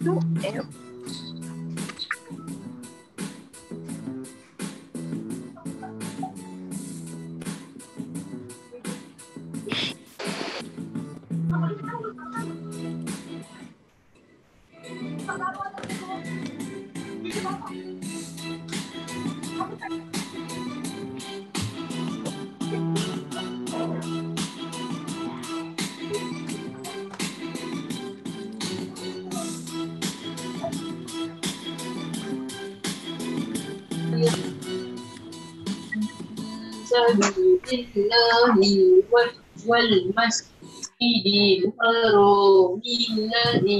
No, lillahi wal masjidil haram minani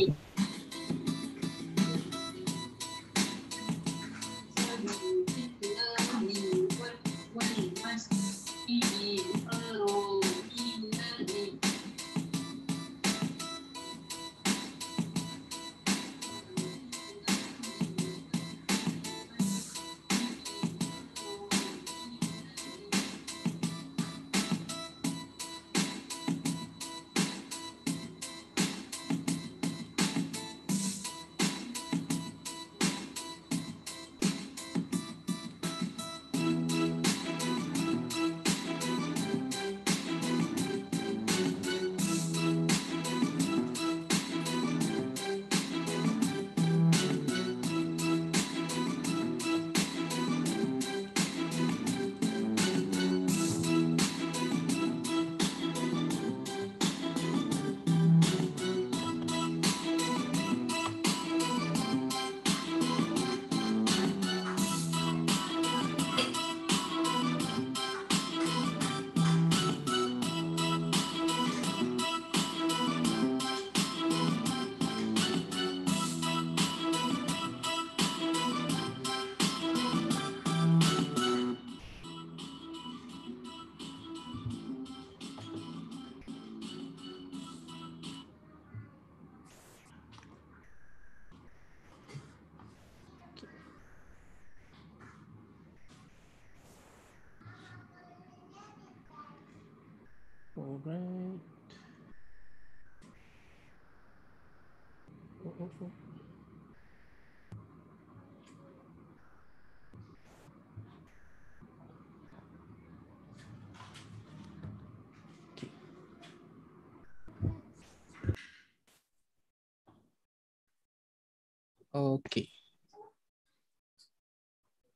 Okey.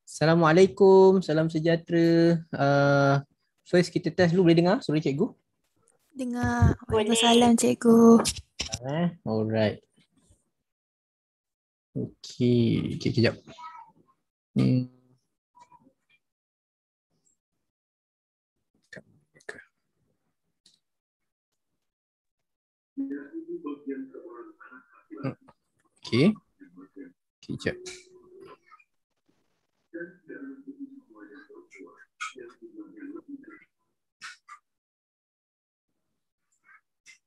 Assalamualaikum, salam sejahtera. Uh, first kita test dulu boleh dengar suara cikgu? Dengar. Waalaikumsalam cikgu. Eh, alright. Okey, okay, kejap. Hmm. Okay. Teacher.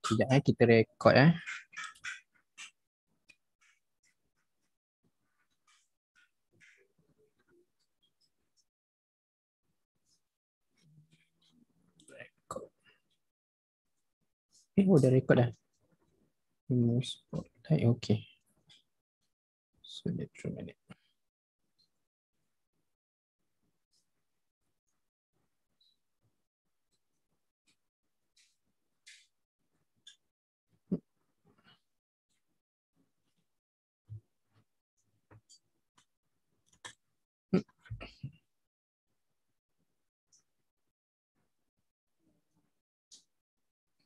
Sekejap eh, kita rekod eh. Rekod. Eh, oh, dah rekod dah. Okay. Just give me two minutes.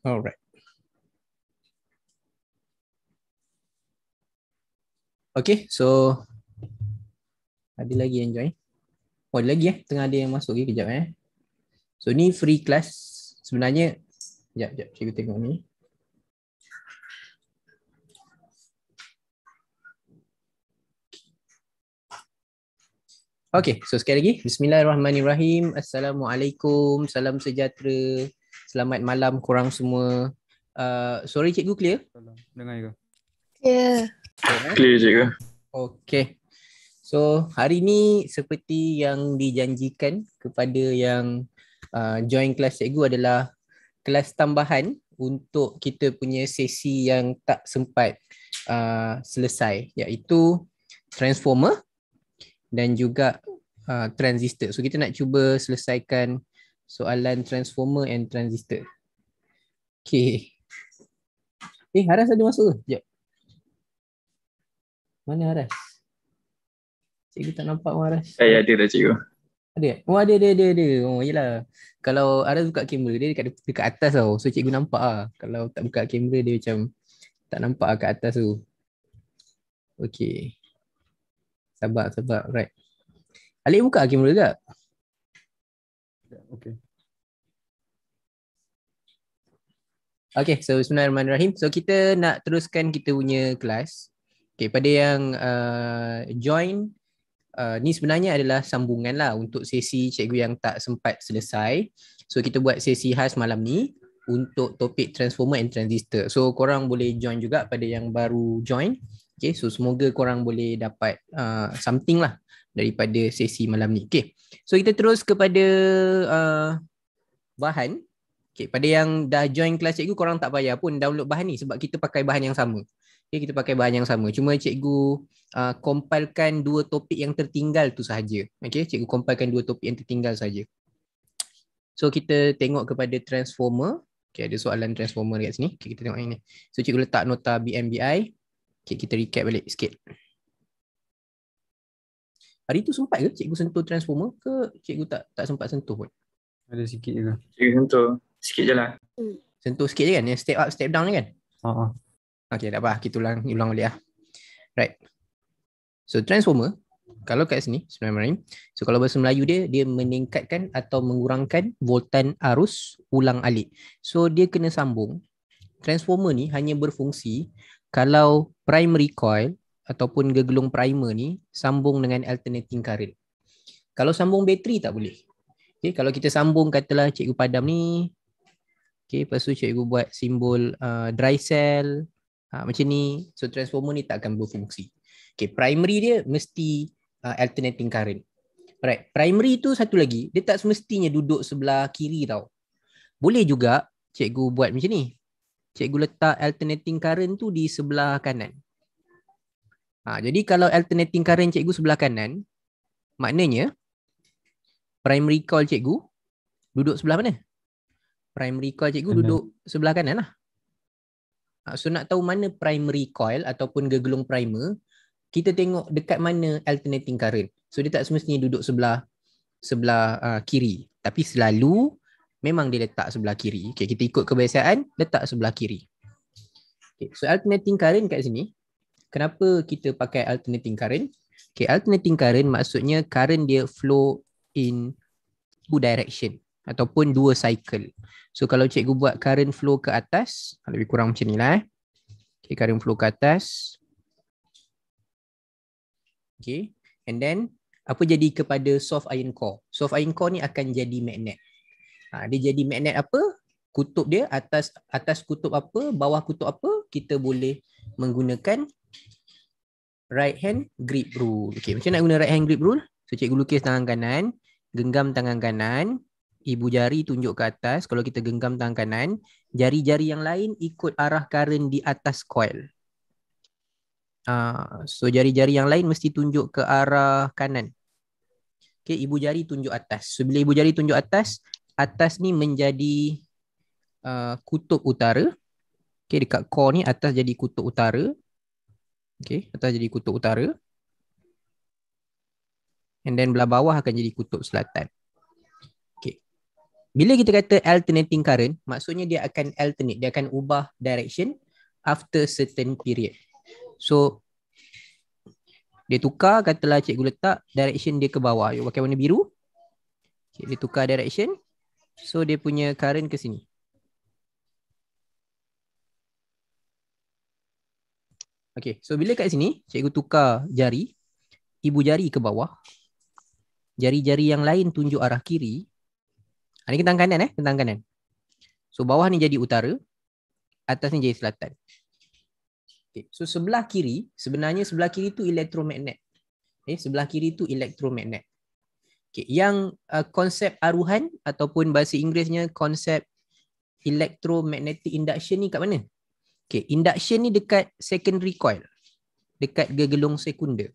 All right. Okay, so ada lagi yang join. Oh, ada lagi eh. Tengah ada yang masuk. lagi kejap eh. So, ni free class. Sebenarnya, kejap, kejap. Cikgu tengok ni. Okay, so sekali lagi. Bismillahirrahmanirrahim. Assalamualaikum. Salam sejahtera. Selamat malam korang semua. Uh, sorry, cikgu clear? Dengar juga. Clear. Yeah. Clear je ke? Okay. So hari ni seperti yang dijanjikan kepada yang uh, join kelas cikgu adalah kelas tambahan untuk kita punya sesi yang tak sempat uh, selesai iaitu transformer dan juga uh, transistor. So kita nak cuba selesaikan soalan transformer and transistor. Okay. Eh, Haras ada masuk ke? Sekejap. Mana Aras? Cikgu tak nampak pun Aras. Saya eh, ada dah cikgu. Ada? Eh? Oh ada ada ada. ada. Oh yalah. Kalau Aras buka kamera dia dekat, dekat atas tau. So cikgu nampak lah. Kalau tak buka kamera dia macam tak nampak lah kat atas tu. Okay. Sabar sabar. Right. Alik buka kamera ke? Tak? Okay. Okay, so Bismillahirrahmanirrahim. So kita nak teruskan kita punya kelas. Okay, pada yang uh, join, uh, ni sebenarnya adalah sambungan lah untuk sesi cikgu yang tak sempat selesai. So, kita buat sesi khas malam ni untuk topik transformer and transistor. So, korang boleh join juga pada yang baru join. Okay, so semoga korang boleh dapat uh, something lah daripada sesi malam ni. Okay, so kita terus kepada uh, bahan. Okay, pada yang dah join kelas cikgu, korang tak payah pun download bahan ni sebab kita pakai bahan yang sama okay, ya, kita pakai bahan yang sama cuma cikgu uh, compilekan dua topik yang tertinggal tu sahaja Okay, cikgu compilekan dua topik yang tertinggal saja. so kita tengok kepada transformer Okay, ada soalan transformer dekat sini okay, kita tengok yang ni so cikgu letak nota BMBI okey kita recap balik sikit hari tu sempat ke cikgu sentuh transformer ke cikgu tak tak sempat sentuh pun ada sikit je Cikgu sentuh. Sikit je lah. Hmm. Sentuh sikit je kan? Step up, step down je kan? Haa. Ha. Uh-huh. Okay, tak apa. Lah. Kita ulang, ulang balik lah. Right. So, transformer. Kalau kat sini, sebenarnya. So, kalau bahasa Melayu dia, dia meningkatkan atau mengurangkan voltan arus ulang alik. So, dia kena sambung. Transformer ni hanya berfungsi kalau primary coil ataupun gegelung primer ni sambung dengan alternating current. Kalau sambung bateri tak boleh. Okay, kalau kita sambung katalah cikgu padam ni. Okay, lepas tu cikgu buat simbol uh, dry cell. Ha, macam ni, so transformer ni tak akan berfungsi. Okay, primary dia mesti uh, alternating current. Right. Primary tu satu lagi, dia tak semestinya duduk sebelah kiri tau. Boleh juga cikgu buat macam ni. Cikgu letak alternating current tu di sebelah kanan. Ha, jadi kalau alternating current cikgu sebelah kanan, maknanya primary coil cikgu duduk sebelah mana? Primary coil cikgu kanan. duduk sebelah kanan lah. Ha, so nak tahu mana primary coil ataupun gegelung primer, kita tengok dekat mana alternating current. So dia tak semestinya duduk sebelah sebelah uh, kiri. Tapi selalu memang dia letak sebelah kiri. Okay, kita ikut kebiasaan, letak sebelah kiri. Okay, so alternating current kat sini, kenapa kita pakai alternating current? Okay, alternating current maksudnya current dia flow in two direction ataupun dua cycle. So kalau cikgu buat current flow ke atas, lebih kurang macam ni lah. Eh. Okay, current flow ke atas. Okay, and then apa jadi kepada soft iron core? Soft iron core ni akan jadi magnet. Ha, dia jadi magnet apa? Kutub dia atas atas kutub apa, bawah kutub apa, kita boleh menggunakan right hand grip rule. Okay, macam nak guna right hand grip rule? So, cikgu lukis tangan kanan, genggam tangan kanan, ibu jari tunjuk ke atas kalau kita genggam tangan kanan jari-jari yang lain ikut arah current di atas coil uh, so jari-jari yang lain mesti tunjuk ke arah kanan okey ibu jari tunjuk atas so bila ibu jari tunjuk atas atas ni menjadi uh, kutub utara okey dekat core ni atas jadi kutub utara okey atas jadi kutub utara and then belah bawah akan jadi kutub selatan bila kita kata alternating current, maksudnya dia akan alternate, dia akan ubah direction after certain period. So dia tukar katalah cikgu letak direction dia ke bawah. Dia pakai warna biru. Okay, dia tukar direction. So dia punya current ke sini. Okay, so bila kat sini cikgu tukar jari, ibu jari ke bawah. Jari-jari yang lain tunjuk arah kiri, ini ah, tentang kanan eh, tentang kanan. So bawah ni jadi utara, atas ni jadi selatan. Okay. So sebelah kiri, sebenarnya sebelah kiri tu elektromagnet. Okay. Eh, sebelah kiri tu elektromagnet. Okay. Yang uh, konsep aruhan ataupun bahasa Inggerisnya konsep electromagnetic induction ni kat mana? Okay. Induction ni dekat secondary coil. Dekat gegelung sekunder.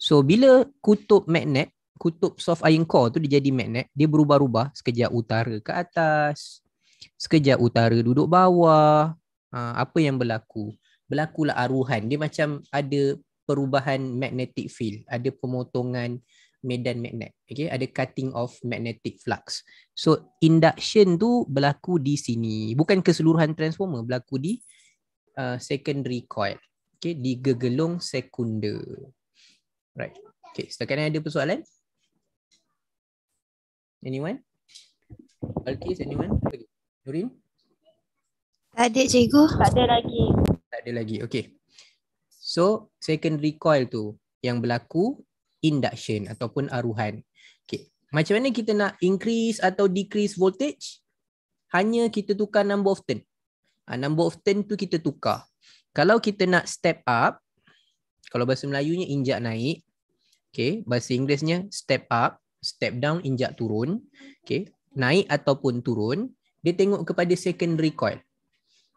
So bila kutub magnet kutub soft iron core tu dia jadi magnet, dia berubah-ubah sekejap utara ke atas, sekejap utara duduk bawah. Ha, apa yang berlaku? Berlaku lah aruhan. Dia macam ada perubahan magnetic field, ada pemotongan medan magnet. Okay? Ada cutting of magnetic flux. So induction tu berlaku di sini. Bukan keseluruhan transformer, berlaku di uh, secondary coil. Okay? Di gegelung sekunder. Right. Okay, setakat ni ada persoalan? Anyone? Balkis, anyone? Okay. Nurin? Tak ada cikgu. Tak ada lagi. Tak ada lagi. Okay. So, second recoil tu yang berlaku induction ataupun aruhan. Okay. Macam mana kita nak increase atau decrease voltage? Hanya kita tukar number of turn. Ha, number of turn tu kita tukar. Kalau kita nak step up, kalau bahasa Melayunya injak naik, okay, bahasa Inggerisnya step up, step down injak turun okey naik ataupun turun dia tengok kepada secondary coil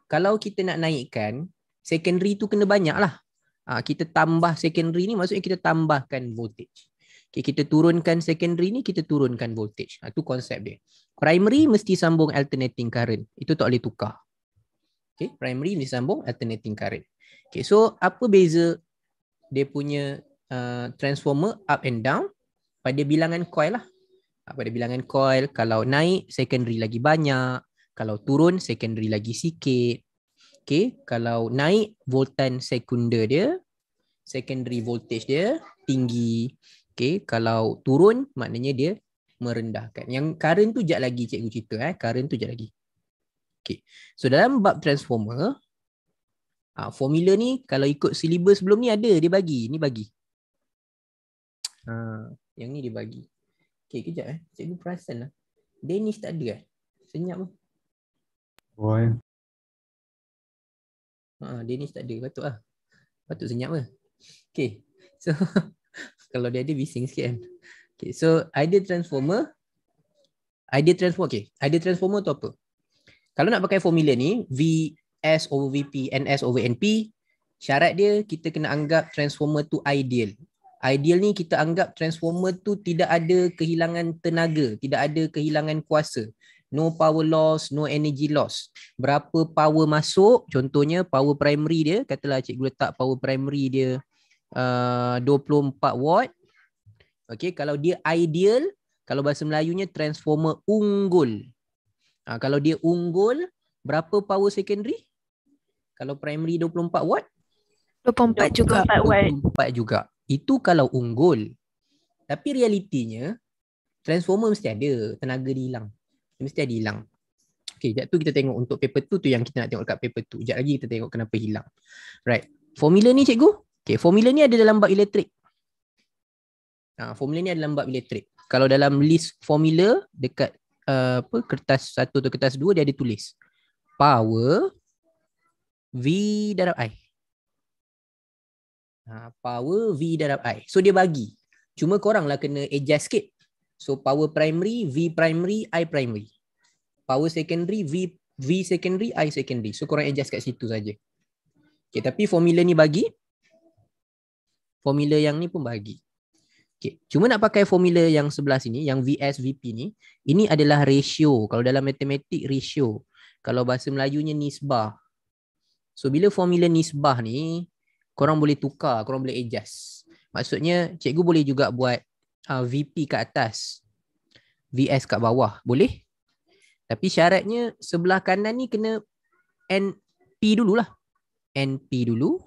kalau kita nak naikkan secondary tu kena banyaklah ha, kita tambah secondary ni maksudnya kita tambahkan voltage okey kita turunkan secondary ni kita turunkan voltage ha, tu konsep dia primary mesti sambung alternating current itu tak boleh tukar okey primary mesti sambung alternating current okey so apa beza dia punya uh, transformer up and down pada bilangan coil lah. Ah, pada bilangan coil, kalau naik secondary lagi banyak, kalau turun secondary lagi sikit. Okay, kalau naik voltan sekunder dia, secondary voltage dia tinggi. Okay, kalau turun maknanya dia merendahkan. Yang current tu jat lagi cikgu cerita. Eh. Current tu jat lagi. Okay. So dalam bab transformer, ha, formula ni kalau ikut syllabus sebelum ni ada dia bagi. Ni bagi. Ha, yang ni dia bagi. Okay, kejap eh. Cikgu perasan lah. Dennis tak ada eh? Senyap pun. Boy. Ha, ah, Dennis tak ada. Patut lah. Patut senyap lah. Okay. So, kalau dia ada bising sikit kan. Okay, so ideal transformer. Ideal transformer, okay. Ideal transformer tu apa? Kalau nak pakai formula ni, V S over VP, NS over NP, syarat dia kita kena anggap transformer tu ideal ideal ni kita anggap transformer tu tidak ada kehilangan tenaga, tidak ada kehilangan kuasa. No power loss, no energy loss. Berapa power masuk, contohnya power primary dia, katalah cikgu letak power primary dia uh, 24 watt. Okay, kalau dia ideal, kalau bahasa Melayunya transformer unggul. Ha, kalau dia unggul, berapa power secondary? Kalau primary 24 watt? 24, 24 juga. 24 juga. 24 juga. Itu kalau unggul. Tapi realitinya, transformer mesti ada. Tenaga dia hilang. Dia mesti ada hilang. Okay, sekejap tu kita tengok untuk paper tu tu yang kita nak tengok dekat paper tu. Sekejap lagi kita tengok kenapa hilang. Right. Formula ni cikgu. Okay, formula ni ada dalam bab elektrik. Ha, formula ni ada dalam bab elektrik. Kalau dalam list formula dekat uh, apa kertas satu atau kertas dua dia ada tulis. Power V darab I ha, power V darab I. So dia bagi. Cuma korang lah kena adjust sikit. So power primary, V primary, I primary. Power secondary, V V secondary, I secondary. So korang adjust kat situ saja. Okay, tapi formula ni bagi. Formula yang ni pun bagi. Okay. Cuma nak pakai formula yang sebelah sini, yang VS, VP ni. Ini adalah ratio. Kalau dalam matematik, ratio. Kalau bahasa Melayunya nisbah. So bila formula nisbah ni, korang boleh tukar, korang boleh adjust. Maksudnya cikgu boleh juga buat uh, VP kat atas, VS kat bawah, boleh? Tapi syaratnya sebelah kanan ni kena NP dululah. NP dulu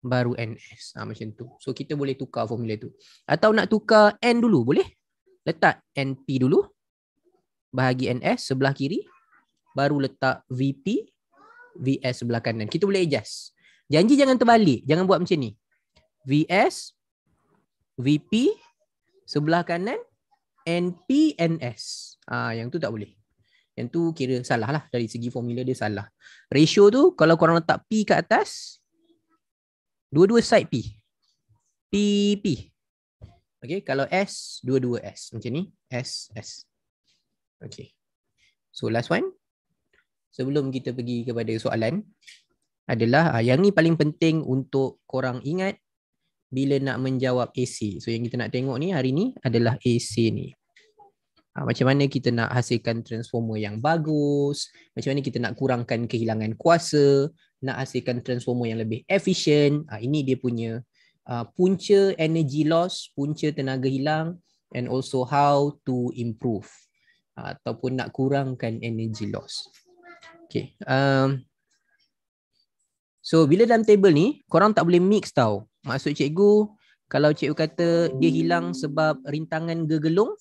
baru NS. Ha, ah, macam tu. So kita boleh tukar formula tu. Atau nak tukar N dulu boleh? Letak NP dulu bahagi NS sebelah kiri baru letak VP VS sebelah kanan. Kita boleh adjust. Janji jangan terbalik. Jangan buat macam ni. VS, VP, sebelah kanan, NPNS. Ah ha, yang tu tak boleh. Yang tu kira salah lah dari segi formula dia salah. Ratio tu kalau korang letak P kat atas, dua-dua side P. P, P. Okay, kalau S, dua-dua S. Macam ni, S, S. Okay. So last one. Sebelum kita pergi kepada soalan, adalah uh, yang ni paling penting untuk korang ingat bila nak menjawab AC. So yang kita nak tengok ni hari ni adalah AC ni. Uh, macam mana kita nak hasilkan transformer yang bagus, macam mana kita nak kurangkan kehilangan kuasa, nak hasilkan transformer yang lebih efisien. Uh, ini dia punya uh, punca energy loss, punca tenaga hilang and also how to improve uh, ataupun nak kurangkan energy loss. Okay. Um, So bila dalam table ni korang tak boleh mix tau. Maksud cikgu kalau cikgu kata dia hilang sebab rintangan gegelung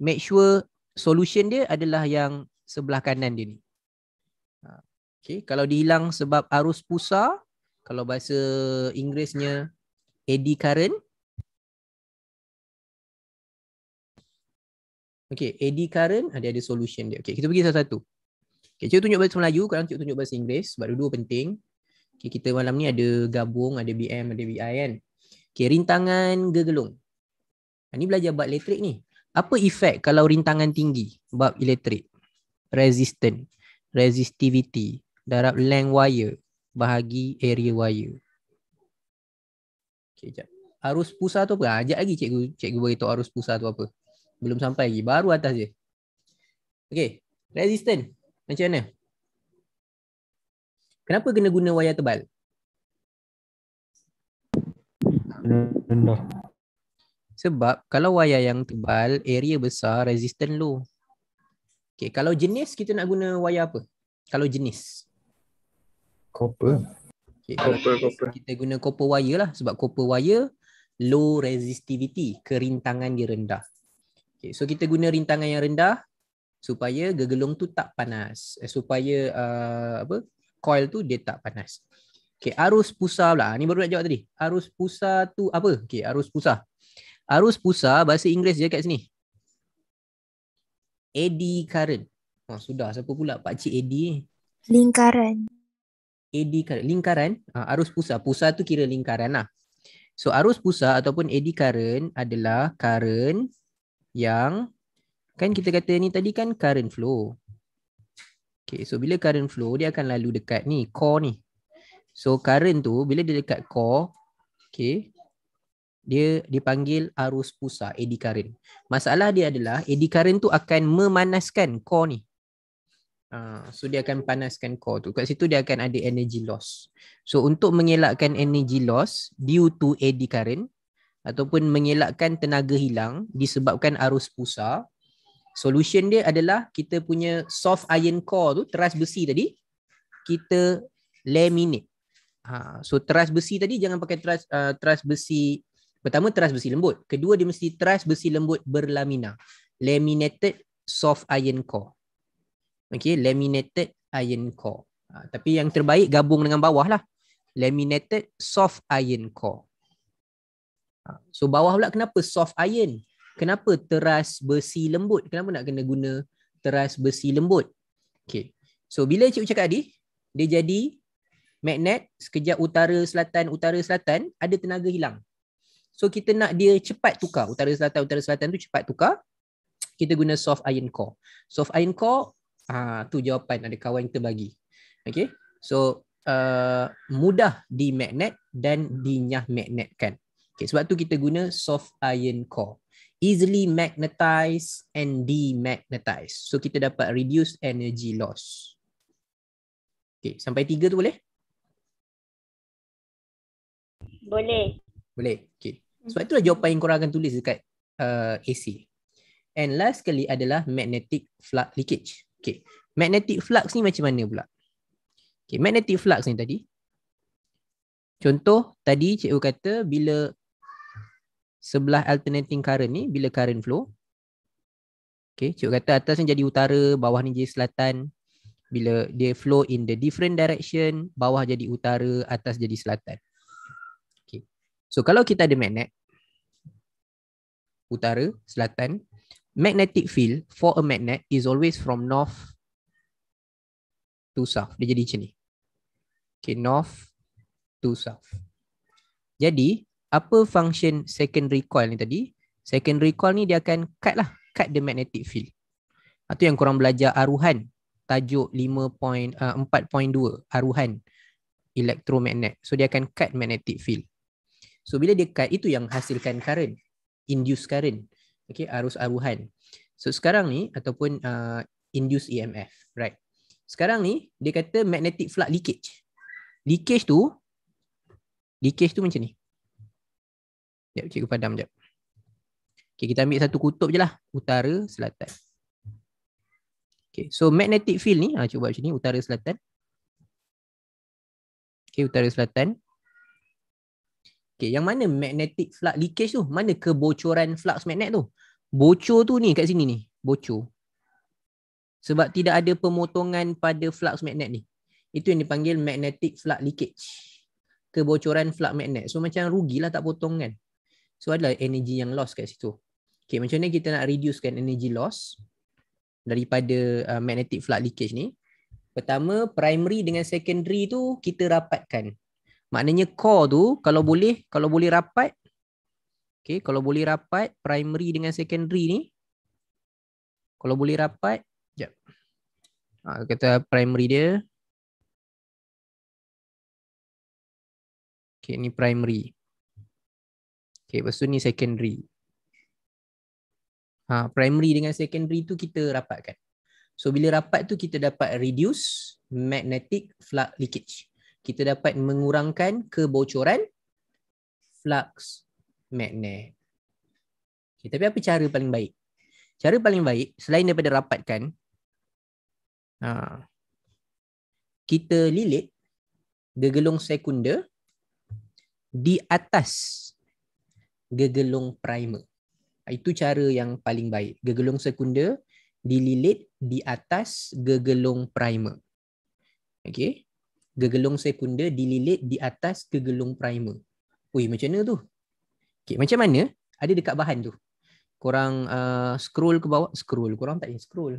make sure solution dia adalah yang sebelah kanan dia ni. Ha, okay. Kalau dia hilang sebab arus pusar kalau bahasa Inggerisnya eddy current Okay, eddy current ada ah, ada solution dia. Okay, kita pergi satu-satu. Okay, cikgu tunjuk bahasa Melayu, kadang cikgu tunjuk bahasa Inggeris sebab dua-dua penting. Okay, kita malam ni ada gabung, ada BM, ada BI kan. Okay, rintangan gegelung. Ini ha, belajar bab elektrik ni. Apa efek kalau rintangan tinggi bab elektrik? Resistant, resistivity, darab length wire bahagi area wire. Okay, sekejap. Arus pusat tu apa? Ajak ah, lagi cikgu, cikgu beritahu arus pusat tu apa. Belum sampai lagi, baru atas je. Okay, resistant. Macam mana? Kenapa kena guna wayar tebal? Sebab kalau wayar yang tebal, area besar, resistant low. Okay, kalau jenis kita nak guna wayar apa? Kalau jenis? Copper. Okay, copper, kalau copper. Kita guna copper wire lah sebab copper wire low resistivity, kerintangan dia rendah. Okay, so kita guna rintangan yang rendah supaya gegelung tu tak panas. Eh, supaya uh, apa? coil tu dia tak panas. Okey, arus pusar pula. Ah, ni baru nak jawab tadi. Arus pusar tu apa? Okey, arus pusar. Arus pusar bahasa Inggeris je kat sini. Eddy current. Ha, oh, sudah. Siapa pula Pak Cik Eddy? Eh. Lingkaran. Eddy current. Lingkaran. Ah, arus pusar. Pusar tu kira lingkaran lah. So, arus pusar ataupun eddy current adalah current yang kan kita kata ni tadi kan current flow. Okay, so bila current flow dia akan lalu dekat ni core ni. So current tu bila dia dekat core, okay, dia dipanggil arus pusat eddy current. Masalah dia adalah eddy current tu akan memanaskan core ni. Uh, so dia akan panaskan core tu. Kat situ dia akan ada energy loss. So untuk mengelakkan energy loss due to eddy current ataupun mengelakkan tenaga hilang disebabkan arus pusat, solution dia adalah kita punya soft iron core tu teras besi tadi kita laminate ha so teras besi tadi jangan pakai teras uh, teras besi pertama teras besi lembut kedua dia mesti teras besi lembut berlamina laminated soft iron core okey laminated iron core ha, tapi yang terbaik gabung dengan bawah lah laminated soft iron core ha, so bawah pula kenapa soft iron kenapa teras besi lembut? Kenapa nak kena guna teras besi lembut? Okay. So bila cikgu cakap tadi, dia jadi magnet sekejap utara selatan utara selatan ada tenaga hilang. So kita nak dia cepat tukar utara selatan utara selatan tu cepat tukar. Kita guna soft iron core. Soft iron core ah tu jawapan ada kawan kita bagi. Okay. So uh, mudah di magnet dan dinyah magnetkan. Okay, sebab tu kita guna soft iron core easily magnetize and demagnetize. So kita dapat reduce energy loss. Okay, sampai tiga tu boleh? Boleh. Boleh, okay. Hmm. So itu lah jawapan yang korang akan tulis dekat uh, AC. And last sekali adalah magnetic flux leakage. Okay, magnetic flux ni macam mana pula? Okay, magnetic flux ni tadi. Contoh tadi cikgu kata bila sebelah alternating current ni bila current flow okey cikgu kata atas ni jadi utara bawah ni jadi selatan bila dia flow in the different direction bawah jadi utara atas jadi selatan okey so kalau kita ada magnet utara selatan magnetic field for a magnet is always from north to south dia jadi macam ni okey north to south jadi apa function secondary coil ni tadi? Secondary coil ni dia akan cut lah, cut the magnetic field. Atau yang korang belajar aruhan, tajuk 4.2, ah, aruhan elektromagnet. So dia akan cut magnetic field. So bila dia cut, itu yang hasilkan current, induce current, okay, arus aruhan. So sekarang ni, ataupun uh, induce EMF, right? Sekarang ni, dia kata magnetic flux leakage. Leakage tu, leakage tu macam ni. Sekejap, cikgu padam sekejap. Okay, kita ambil satu kutub je lah. Utara, selatan. Okay, so magnetic field ni, ha, ah, cuba buat macam ni, utara, selatan. Okay, utara, selatan. Okay, yang mana magnetic flux leakage tu? Mana kebocoran flux magnet tu? Bocor tu ni kat sini ni. Bocor. Sebab tidak ada pemotongan pada flux magnet ni. Itu yang dipanggil magnetic flux leakage. Kebocoran flux magnet. So macam rugilah tak potong kan. So ada energy yang loss kat situ. Okay, macam mana kita nak reducekan energy loss daripada uh, magnetic flux leakage ni? Pertama, primary dengan secondary tu kita rapatkan. Maknanya core tu kalau boleh, kalau boleh rapat. Okay, kalau boleh rapat primary dengan secondary ni. Kalau boleh rapat, jap. Ha, kata primary dia. Okay, ni primary. Okay, lepas tu ni secondary. Ha, primary dengan secondary tu kita rapatkan. So bila rapat tu kita dapat reduce magnetic flux leakage. Kita dapat mengurangkan kebocoran flux magnet. Okay, tapi apa cara paling baik? Cara paling baik selain daripada rapatkan ha, kita lilit gelung sekunder di atas gegelung primer. Ah, itu cara yang paling baik. Gegelung sekunder dililit di atas gegelung primer. Okey. Gegelung sekunder dililit di atas gegelung primer. Ui, macam mana tu? Okey, macam mana? Ada dekat bahan tu. Korang uh, scroll ke bawah. Scroll. Korang tak payah scroll.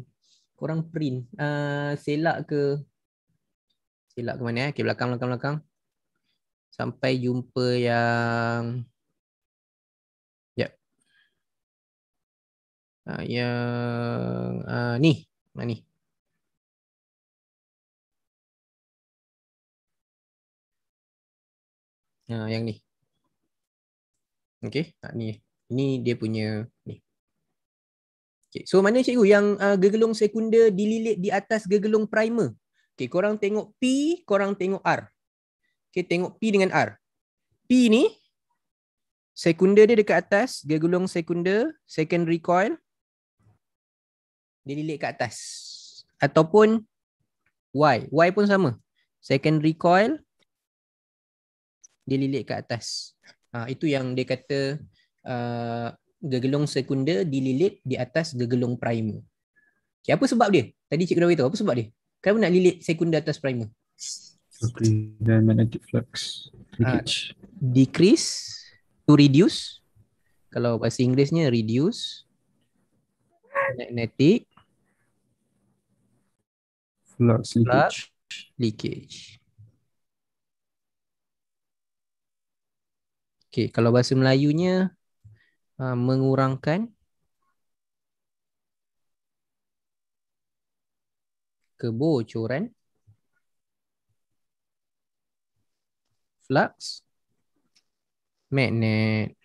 Korang print. Uh, selak ke? Selak ke mana? Eh? Okey, belakang, belakang, belakang. Sampai jumpa yang... uh, yang uh, ni mana ni Uh, yang ni. Okey, tak ni. ini dia punya ni. Okey, so mana cikgu yang uh, gegelung sekunder dililit di atas gegelung primer? Okey, korang tengok P, korang tengok R. Okey, tengok P dengan R. P ni sekunder dia dekat atas, gegelung sekunder, secondary coil, dia lilit kat atas ataupun Y Y pun sama second recoil dia lilit kat atas ha, itu yang dia kata uh, gegelung sekunder dililit di atas gegelung primer okay, apa sebab dia tadi cikgu dah tahu apa sebab dia kenapa nak lilit sekunder atas primer magnetic flux ha, leakage. decrease to reduce. Kalau bahasa Inggerisnya reduce magnetic flux leakage. leakage. Okey, kalau bahasa Melayunya uh, mengurangkan kebocoran flux magnet.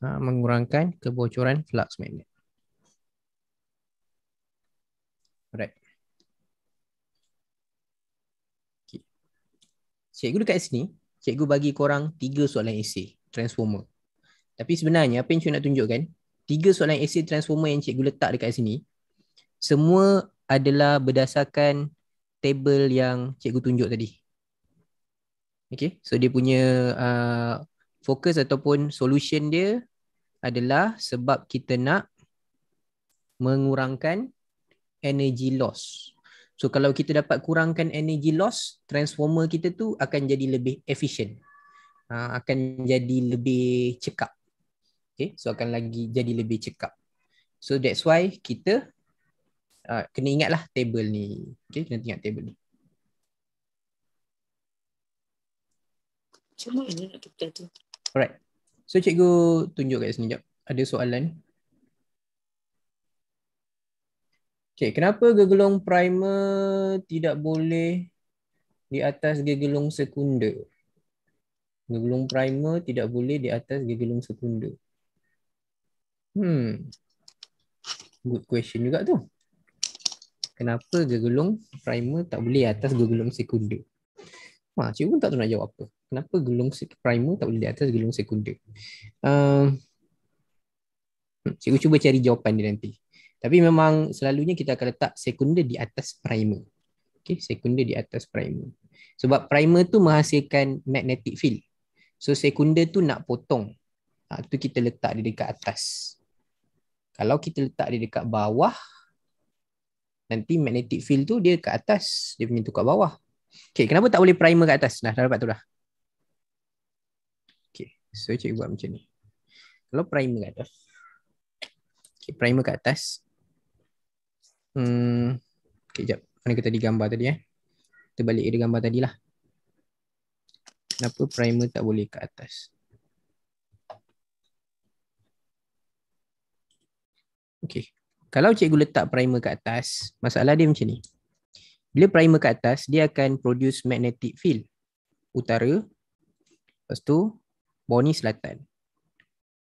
Ha, mengurangkan kebocoran flux magnet. cikgu dekat sini, cikgu bagi korang tiga soalan esay transformer. Tapi sebenarnya apa yang cikgu nak tunjukkan, tiga soalan esay transformer yang cikgu letak dekat sini, semua adalah berdasarkan table yang cikgu tunjuk tadi. Okay, so dia punya uh, fokus ataupun solution dia adalah sebab kita nak mengurangkan energy loss So kalau kita dapat kurangkan energy loss, transformer kita tu akan jadi lebih efisien, Uh, ha, akan jadi lebih cekap. Okay, so akan lagi jadi lebih cekap. So that's why kita uh, kena ingatlah table ni. Okay, kena ingat table ni. Cuma ini nak kita tu. Alright. So cikgu tunjuk kat sini jap. Ada soalan? Ah, Okay, kenapa gegelung primer tidak boleh di atas gegelung sekunder? Gegelung primer tidak boleh di atas gegelung sekunder. Hmm. Good question juga tu. Kenapa gegelung primer tak boleh atas gegelung sekunder? Ha, cikgu pun tak tahu nak jawab apa. Kenapa gegelung primer tak boleh di atas gegelung sekunder? Uh, cikgu hmm, cuba cari jawapan dia nanti. Tapi memang selalunya kita akan letak sekunder di atas primer. Okey, sekunder di atas primer. Sebab primer tu menghasilkan magnetic field. So sekunder tu nak potong. Ha, tu kita letak di dekat atas. Kalau kita letak di dekat bawah, nanti magnetic field tu dia ke atas, dia punya tu ke bawah. Okey, kenapa tak boleh primer ke atas? Nah, dah dapat tu dah. Okay, so cikgu buat macam ni. Kalau primer ke atas, okay, primer ke atas, Hmm, okay, jap. Mana kita di gambar tadi eh? Kita balik ke gambar tadi lah. Kenapa primer tak boleh ke atas? Okay. Kalau cikgu letak primer ke atas, masalah dia macam ni. Bila primer ke atas, dia akan produce magnetic field. Utara. Lepas tu, boni selatan.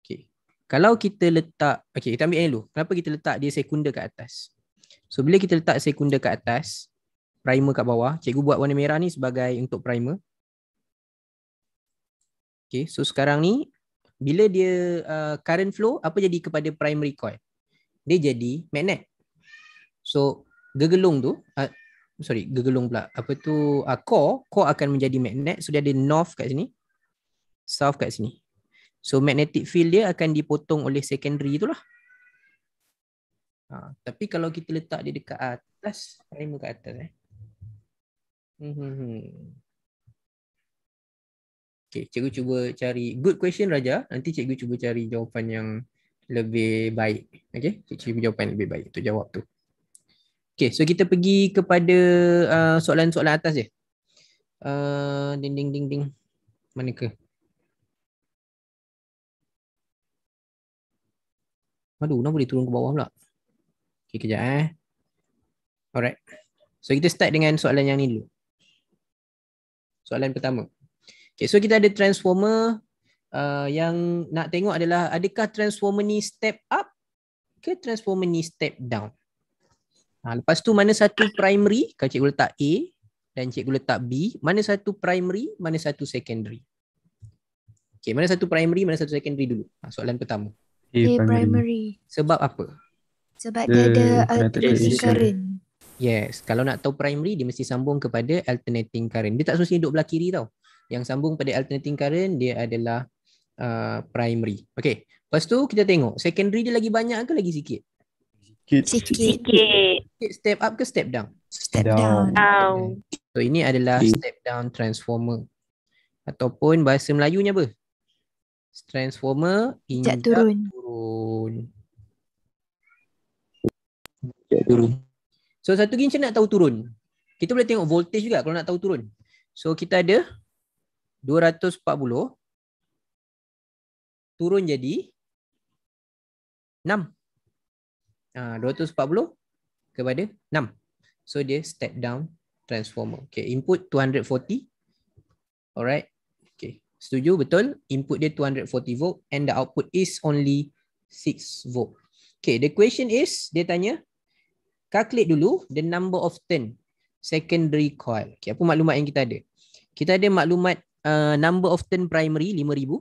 Okay. Kalau kita letak, okay, kita ambil yang dulu. Kenapa kita letak dia sekunder ke atas? So bila kita letak sekunder kat atas, primer kat bawah, cikgu buat warna merah ni sebagai untuk primer. Okay, so sekarang ni, bila dia uh, current flow, apa jadi kepada primary coil? Dia jadi magnet. So, gegelung tu, uh, sorry, gegelung pula, apa tu, uh, core, core akan menjadi magnet. So, dia ada north kat sini, south kat sini. So, magnetic field dia akan dipotong oleh secondary tu lah. Ha, tapi kalau kita letak dia dekat atas, saya muka atas eh. Hmm, hmm, hmm. Okay, cikgu cuba cari good question Raja. Nanti cikgu cuba cari jawapan yang lebih baik. Okay, cikgu cuba jawapan lebih baik untuk jawab tu. Okay, so kita pergi kepada uh, soalan-soalan uh, atas je. Uh, ding, ding, ding, ding. Manakah? Aduh, kenapa dia turun ke bawah pula? Okay, kejap eh. Alright. So, kita start dengan soalan yang ni dulu. Soalan pertama. Okay, so kita ada transformer. Uh, yang nak tengok adalah adakah transformer ni step up ke transformer ni step down. Ha, lepas tu mana satu primary? Kalau cikgu letak A dan cikgu letak B, mana satu primary, mana satu secondary? Okay, mana satu primary, mana satu secondary dulu? Ha, soalan pertama. A primary. Sebab apa? Sebab the, hmm, dia ada alternating current. Yes, kalau nak tahu primary dia mesti sambung kepada alternating current. Dia tak susah duduk belah kiri tau. Yang sambung pada alternating current dia adalah uh, primary. Okay, lepas tu kita tengok secondary dia lagi banyak ke lagi sikit? Sikit. Sikit. sikit. Step up ke step down? Step down. down. So ini adalah step down transformer. Ataupun bahasa Melayunya apa? Transformer hingga turun. turun turun. So satu gini macam nak tahu turun. Kita boleh tengok voltage juga kalau nak tahu turun. So kita ada 240 turun jadi 6. Ah 240 kepada 6. So dia step down transformer. Okay, input 240. Alright. Okay. Setuju betul input dia 240 volt and the output is only 6 volt. Okay, the question is dia tanya calculate dulu the number of turn secondary coil. Okay, apa maklumat yang kita ada? Kita ada maklumat uh, number of turn primary 5000.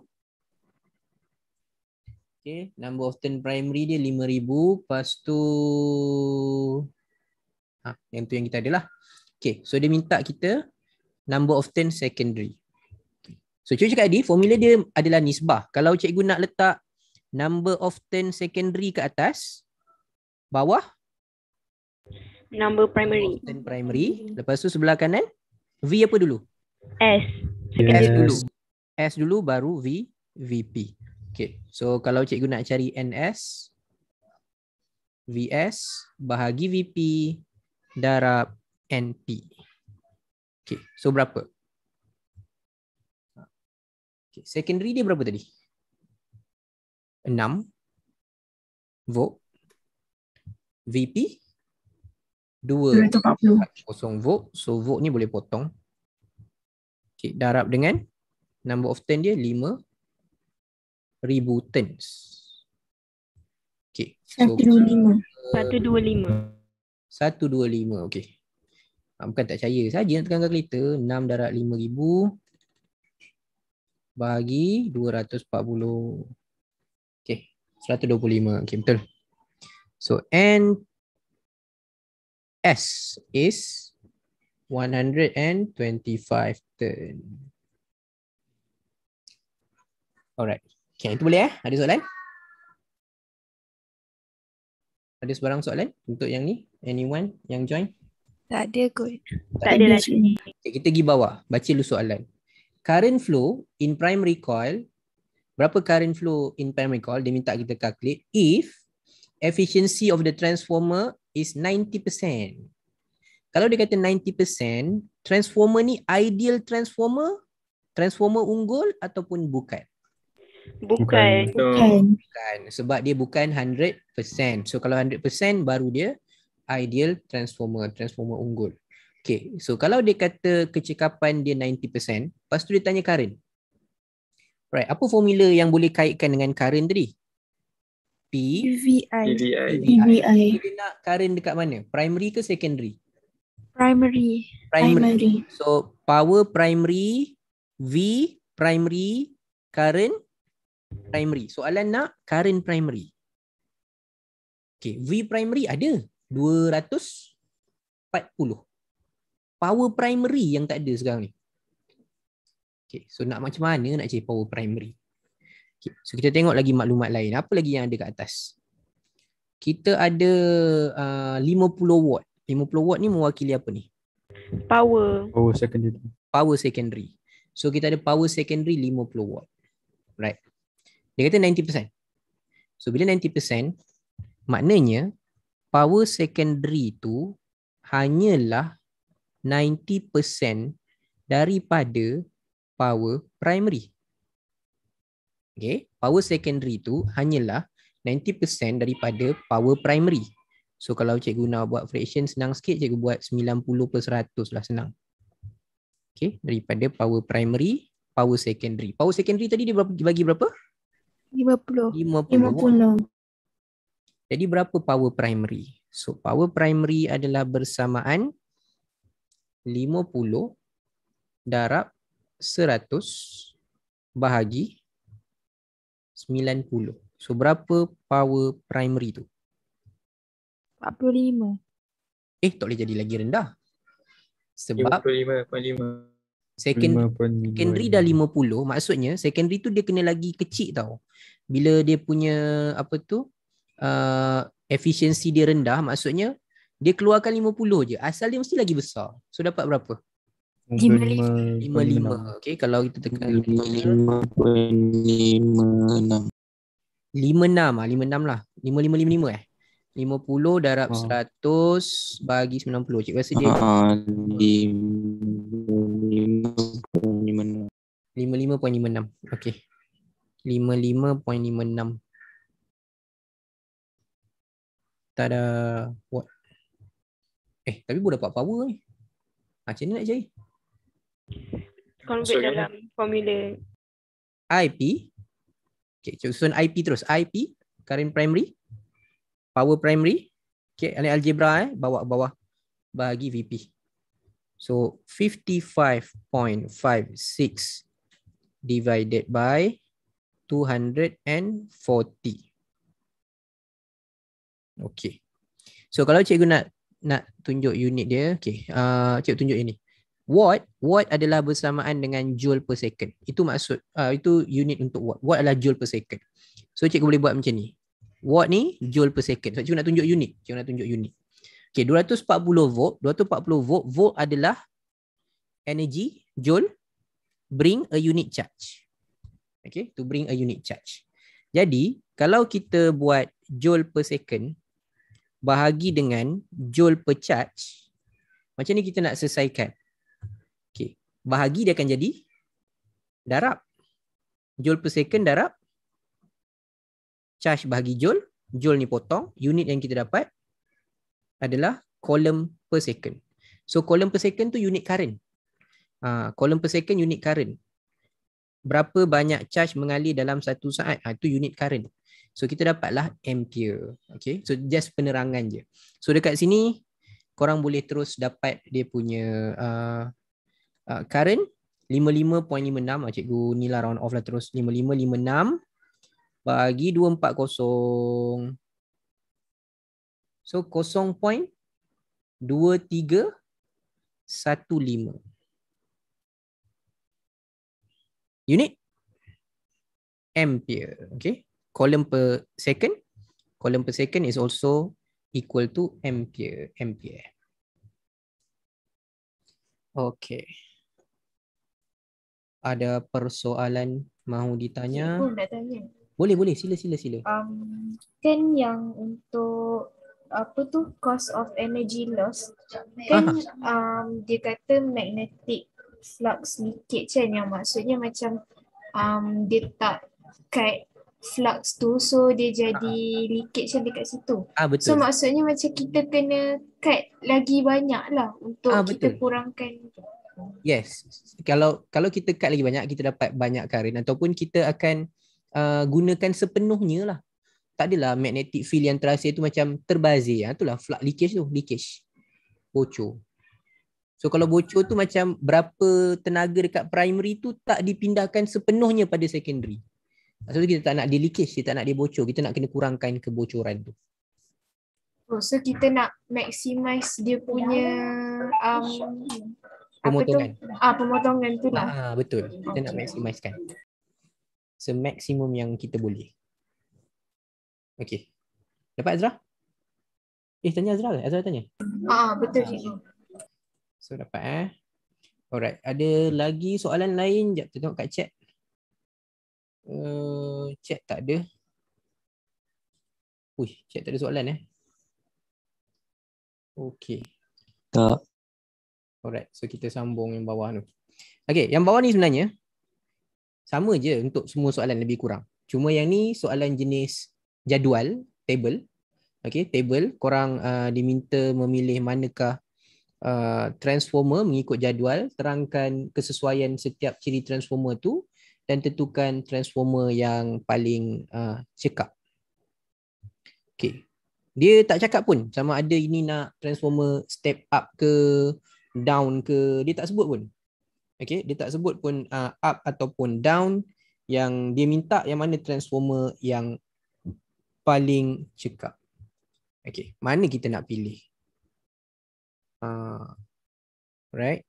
Okay, number of turn primary dia 5000 lepas tu ah yang tu yang kita ada lah. Okay, so dia minta kita number of turn secondary. So cikgu cakap tadi formula dia adalah nisbah. Kalau cikgu nak letak number of turn secondary ke atas bawah number primary. Then primary. Lepas tu sebelah kanan V apa dulu? S. S dulu. S dulu baru V VP. Okay. So kalau cikgu nak cari NS VS bahagi VP darab NP. Okay. So berapa? Okay. Secondary dia berapa tadi? 6 Vote VP dua 240 volt. So volt ni boleh potong. Okay, darab dengan number of turn dia 5,000 turns. Okay. satu dua lima Okay. Ah, bukan tak percaya saja nak tekan kalkulator. 6 darab ribu bagi dua ratus empat 240. Okay. 125. Okay, betul. So, N S is 125 turn. Alright. Okay, itu boleh eh? Ada soalan? Ada sebarang soalan untuk yang ni? Anyone yang join? Tak ada kot. Tak, tak ada lagi. Okay, kita pergi bawah. Baca dulu soalan. Current flow in primary coil. Berapa current flow in primary coil? Dia minta kita calculate. If efficiency of the transformer is 90%. Kalau dia kata 90%, transformer ni ideal transformer, transformer unggul ataupun bukan? Bukan. Bukan. bukan. Sebab dia bukan 100%. So kalau 100% baru dia ideal transformer, transformer unggul. Okay, so kalau dia kata kecekapan dia 90%, lepas tu dia tanya current. Right, apa formula yang boleh kaitkan dengan current tadi? P UVI UVI UVI nak Karen dekat mana primary ke secondary primary primary, primary. so power primary V primary Karen primary soalan nak Karen primary okay V primary ada 240 power primary yang tak ada sekarang ni okay so nak macam mana nak cari power primary Okay. So kita tengok lagi maklumat lain. Apa lagi yang ada kat atas? Kita ada uh, 50 watt. 50 watt ni mewakili apa ni? Power. Power secondary. Power secondary. So kita ada power secondary 50 watt. Right. Dia kata 90%. So bila 90%, maknanya power secondary tu hanyalah 90% daripada power primary. Okay, power secondary tu hanyalah 90% daripada power primary. So kalau cikgu nak buat fraction senang sikit, cikgu buat 90 per 100 lah senang. Okay, daripada power primary, power secondary. Power secondary tadi dia bagi berapa? 50. 50. 50. Jadi berapa power primary? So power primary adalah bersamaan 50 darab 100 bahagi 90. So berapa power primary tu? 45. Eh, tak boleh jadi lagi rendah. Sebab 55.5. Second, secondary dah 50, maksudnya secondary tu dia kena lagi kecil tau. Bila dia punya apa tu? Uh, efisiensi dia rendah, maksudnya dia keluarkan 50 je. Asal dia mesti lagi besar. So dapat berapa? 55 lima lima okay kalau kita tekan lima lima enam lima enam ah lima enam lah lima lima lima lima eh lima puluh darab oh. seratus bagi sembilan puluh cik rasa dia lima ah, lima point lima enam lima lima point lima enam okay lima lima point lima enam tak ada what eh tapi pun dapat power ni ah, macam ni nak cari Convert so, dalam formula IP Okay, susun IP terus IP, current primary Power primary Okay, ini algebra eh Bawa bawah Bagi VP So, 55.56 Divided by 240 Okay So, kalau cikgu nak Nak tunjuk unit dia Okay, uh, cikgu tunjuk ini Watt, watt adalah bersamaan dengan joule per second. Itu maksud, uh, itu unit untuk watt. Watt adalah joule per second. So, cikgu boleh buat macam ni. Watt ni joule per second. So, cikgu nak tunjuk unit. Cikgu nak tunjuk unit. Okay, 240 volt. 240 volt. Volt adalah energy joule bring a unit charge. Okay, to bring a unit charge. Jadi, kalau kita buat joule per second bahagi dengan joule per charge, macam ni kita nak selesaikan bahagi dia akan jadi darab. Joule per second darab. Charge bahagi joule. Joule ni potong. Unit yang kita dapat adalah column per second. So column per second tu unit current. Uh, column per second unit current. Berapa banyak charge mengalir dalam satu saat. Uh, ha, itu unit current. So kita dapatlah ampere. Okay. So just penerangan je. So dekat sini korang boleh terus dapat dia punya... Uh, current uh, 55.56 ah, cikgu nilai round off lah terus 5556 bagi 240 so 0.2315 unit ampere okey column per second column per second is also equal to ampere ampere Okay ada persoalan mahu ditanya. Cikgu nak tanya. Boleh boleh sila sila sila. Um kan yang untuk apa tu cost of energy loss kan ah. um dia kata magnetic flux leakage kan yang maksudnya macam um dia tak kait flux tu so dia jadi ah, ah. leakage yang dekat situ. Ah betul. So maksudnya macam kita kena cut lagi banyak lah untuk ah, kita kurangkan. Yes. Kalau kalau kita cut lagi banyak, kita dapat banyak current ataupun kita akan uh, gunakan sepenuhnya lah. Tak adalah magnetic field yang terasa itu macam terbazir. Ya. Itulah flux leakage tu, leakage. Bocor. So kalau bocor tu macam berapa tenaga dekat primary tu tak dipindahkan sepenuhnya pada secondary. Maksud tu kita tak nak dia leakage, kita tak nak dia bocor. Kita nak kena kurangkan kebocoran tu. Oh, so kita nak maximize dia punya um, pemotongan. Ah uh, pemotongan tu lah. Ah betul. Kita okay. nak maximisekan. maksimum yang kita boleh. Okey. Dapat Azra? Eh tanya Azra ke? Azra tanya. Ah uh, betul cikgu. Ah, so dapat eh. Alright, ada lagi soalan lain? Jap kita tengok kat chat. Uh, chat tak ada. Uish, chat tak ada soalan eh. Okay. Tak. Alright, so kita sambung yang bawah tu. Okay, yang bawah ni sebenarnya sama je untuk semua soalan lebih kurang. Cuma yang ni soalan jenis jadual, table. Okay, table. Korang uh, diminta memilih manakah uh, transformer mengikut jadual. Terangkan kesesuaian setiap ciri transformer tu dan tentukan transformer yang paling uh, cekap. Okay. Dia tak cakap pun sama ada ini nak transformer step up ke down ke dia tak sebut pun okey dia tak sebut pun uh, up ataupun down yang dia minta yang mana transformer yang paling cekap okey mana kita nak pilih uh, right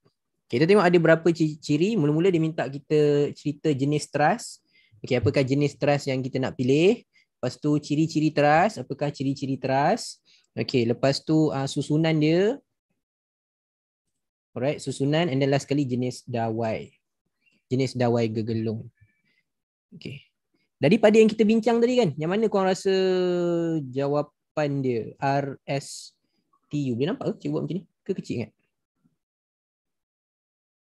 kita tengok ada berapa ciri mula-mula dia minta kita cerita jenis trust okey apakah jenis trust yang kita nak pilih lepas tu ciri-ciri trust apakah ciri-ciri trust okey lepas tu uh, susunan dia Alright, susunan and then last kali jenis dawai. Jenis dawai gegelung. Okay. Daripada yang kita bincang tadi kan, yang mana korang rasa jawapan dia? R, S, T, U. Boleh nampak ke? Cikgu buat macam ni? Ke kecil kan?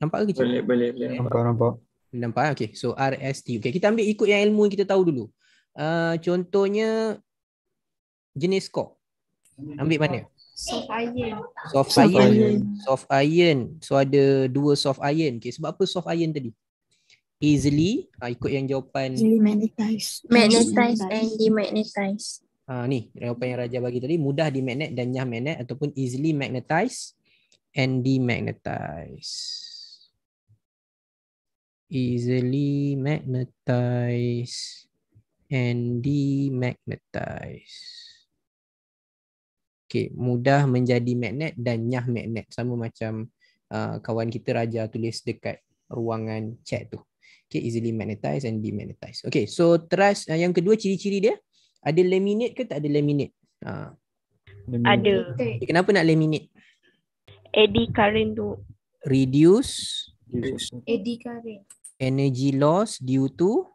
Nampak ke kecil? Boleh, boleh. boleh. Nampak, nampak. Nampak, okay. So, R, S, T, U. Okay, kita ambil ikut yang ilmu yang kita tahu dulu. Uh, contohnya, jenis kok. Ambil mana? Jenis kok soft iron soft iron soft iron so ada dua soft iron okey sebab apa soft iron tadi easily ha, ikut yang jawapan easily magnetized magnetized and demagnetized ha ni jawapan yang raja bagi tadi mudah dimagnet dan nyah magnet ataupun easily magnetized and demagnetized easily magnetized and demagnetized okay, mudah menjadi magnet dan nyah magnet sama macam uh, kawan kita Raja tulis dekat ruangan chat tu okay, easily magnetized and demagnetized okay, so trust uh, yang kedua ciri-ciri dia ada laminate ke tak ada laminate? Uh, ada okay, kenapa nak laminate? Eddy current tu reduce Eddy current energy loss due to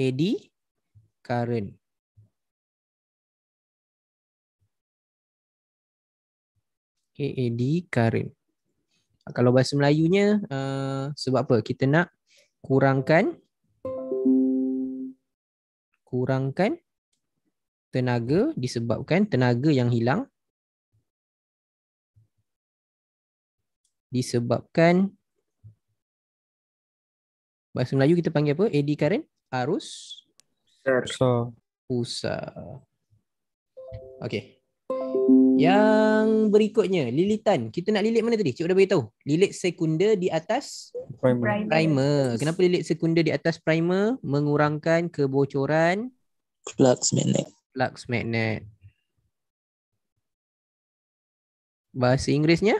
Eddy current AAD current. Kalau bahasa Melayunya uh, sebab apa? Kita nak kurangkan kurangkan tenaga disebabkan tenaga yang hilang disebabkan bahasa Melayu kita panggil apa? AD current arus besar. Usa. Okey. Yang berikutnya, lilitan. Kita nak lilit mana tadi? Cik dah bagi tahu. Lilit sekunder di atas primer. primer. Kenapa lilit sekunder di atas primer mengurangkan kebocoran flux magnet? Flux magnet. Bahasa Inggerisnya?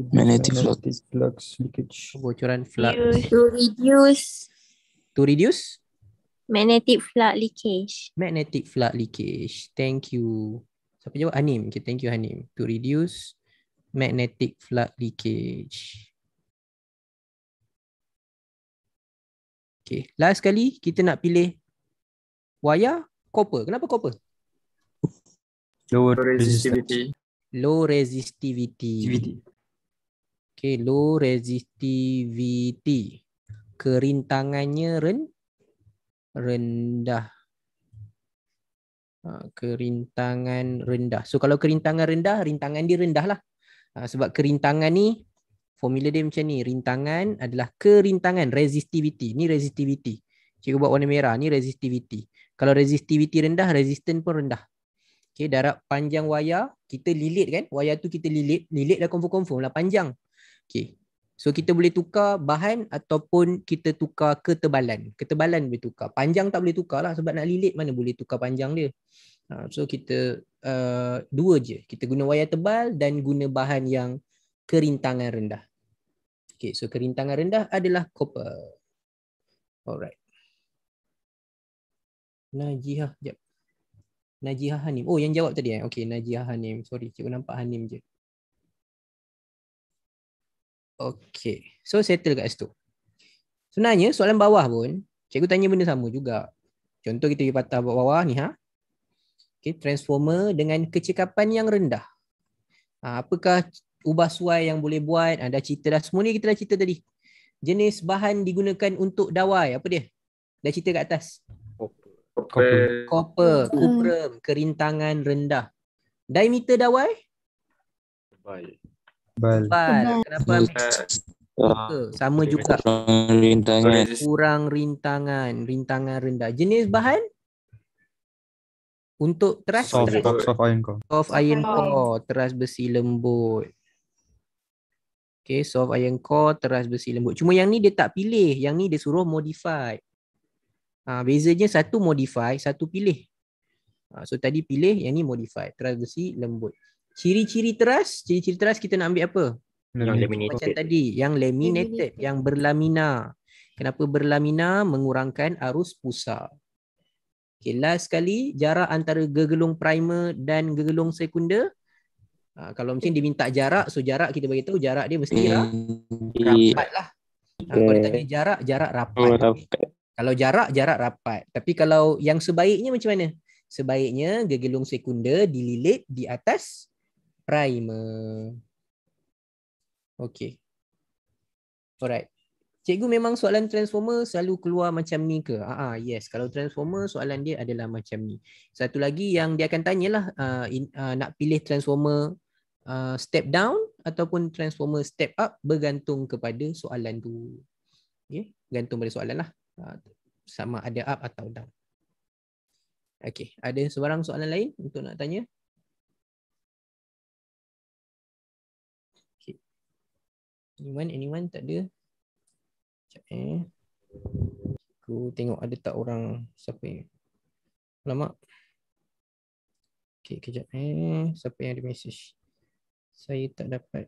Magnetic flux. flux leakage. Kebocoran flux. To reduce. To reduce? Magnetic flux leakage. Magnetic flux leakage. Thank you. Siapa jawab? Hanim. Okay, thank you Hanim. To reduce magnetic flux leakage. Okay, last kali kita nak pilih wire copper. Kenapa copper? Low resistivity. Low resistivity. Okay, low resistivity. Kerintangannya rendah. Ha, kerintangan rendah. So kalau kerintangan rendah, rintangan dia rendah lah. Ha, sebab kerintangan ni, formula dia macam ni. Rintangan adalah kerintangan, resistivity. Ni resistivity. Cikgu buat warna merah, ni resistivity. Kalau resistivity rendah, resistance pun rendah. Okay, darab panjang wayar, kita lilit kan? Wayar tu kita lilit, lilit dah confirm-confirm lah panjang. Okay, So kita boleh tukar bahan ataupun kita tukar ketebalan. Ketebalan boleh tukar. Panjang tak boleh tukar lah sebab nak lilit mana boleh tukar panjang dia. Ha, so kita uh, dua je. Kita guna wayar tebal dan guna bahan yang kerintangan rendah. Okay, so kerintangan rendah adalah copper. Alright. Najihah, Najihah Hanim. Oh, yang jawab tadi. Eh? Okay, Najihah Hanim. Sorry, cikgu nampak Hanim je. Okay. So settle kat situ. Sebenarnya soalan bawah pun cikgu tanya benda sama juga. Contoh kita pergi patah bawah ni ha. Okay, transformer dengan kecekapan yang rendah. Ha, apakah ubah suai yang boleh buat? Ada ha, cerita dah semua ni kita dah cerita tadi. Jenis bahan digunakan untuk dawai apa dia? Dah cerita kat atas. Copper. Copper, kuprum, hmm. kerintangan rendah. Diameter dawai? Baik. Tebal. tebal. Kenapa ambil Oh. Sama juga rintangan. Kurang rintangan Rintangan rendah Jenis bahan? Untuk teras Soft, teras. soft iron core Soft iron core Teras besi lembut Okay soft iron core Teras besi lembut Cuma yang ni dia tak pilih Yang ni dia suruh modify ha, Bezanya satu modify Satu pilih ha, So tadi pilih Yang ni modify Teras besi lembut ciri-ciri teras, ciri-ciri teras kita nak ambil apa? Yang laminated. Macam tadi, yang laminated, yang berlamina. Kenapa berlamina? Mengurangkan arus pusar. Okay, last sekali, jarak antara gegelung primer dan gegelung sekunder. Ha, kalau mungkin diminta jarak, so jarak kita bagi tahu jarak dia mesti lah. rapat lah. Ha, kalau dia tanya jarak, jarak rapat. Oh, rapat. Kalau jarak, jarak rapat. Tapi kalau yang sebaiknya macam mana? Sebaiknya gegelung sekunder dililit di atas primer. Okay. Alright. Cikgu memang soalan transformer selalu keluar macam ni ke? Ah, uh yes. Kalau transformer soalan dia adalah macam ni. Satu lagi yang dia akan tanyalah uh, ah, in, uh, nak pilih transformer uh, step down ataupun transformer step up bergantung kepada soalan tu. Okay. Gantung pada soalan lah. Uh, sama ada up atau down. Okay. Ada sebarang soalan lain untuk nak tanya? Anyone? Anyone? Tak ada? Sekejap eh. Aku tengok ada tak orang siapa yang. Alamak. Okay, kejap eh. Siapa yang ada message? Saya tak dapat.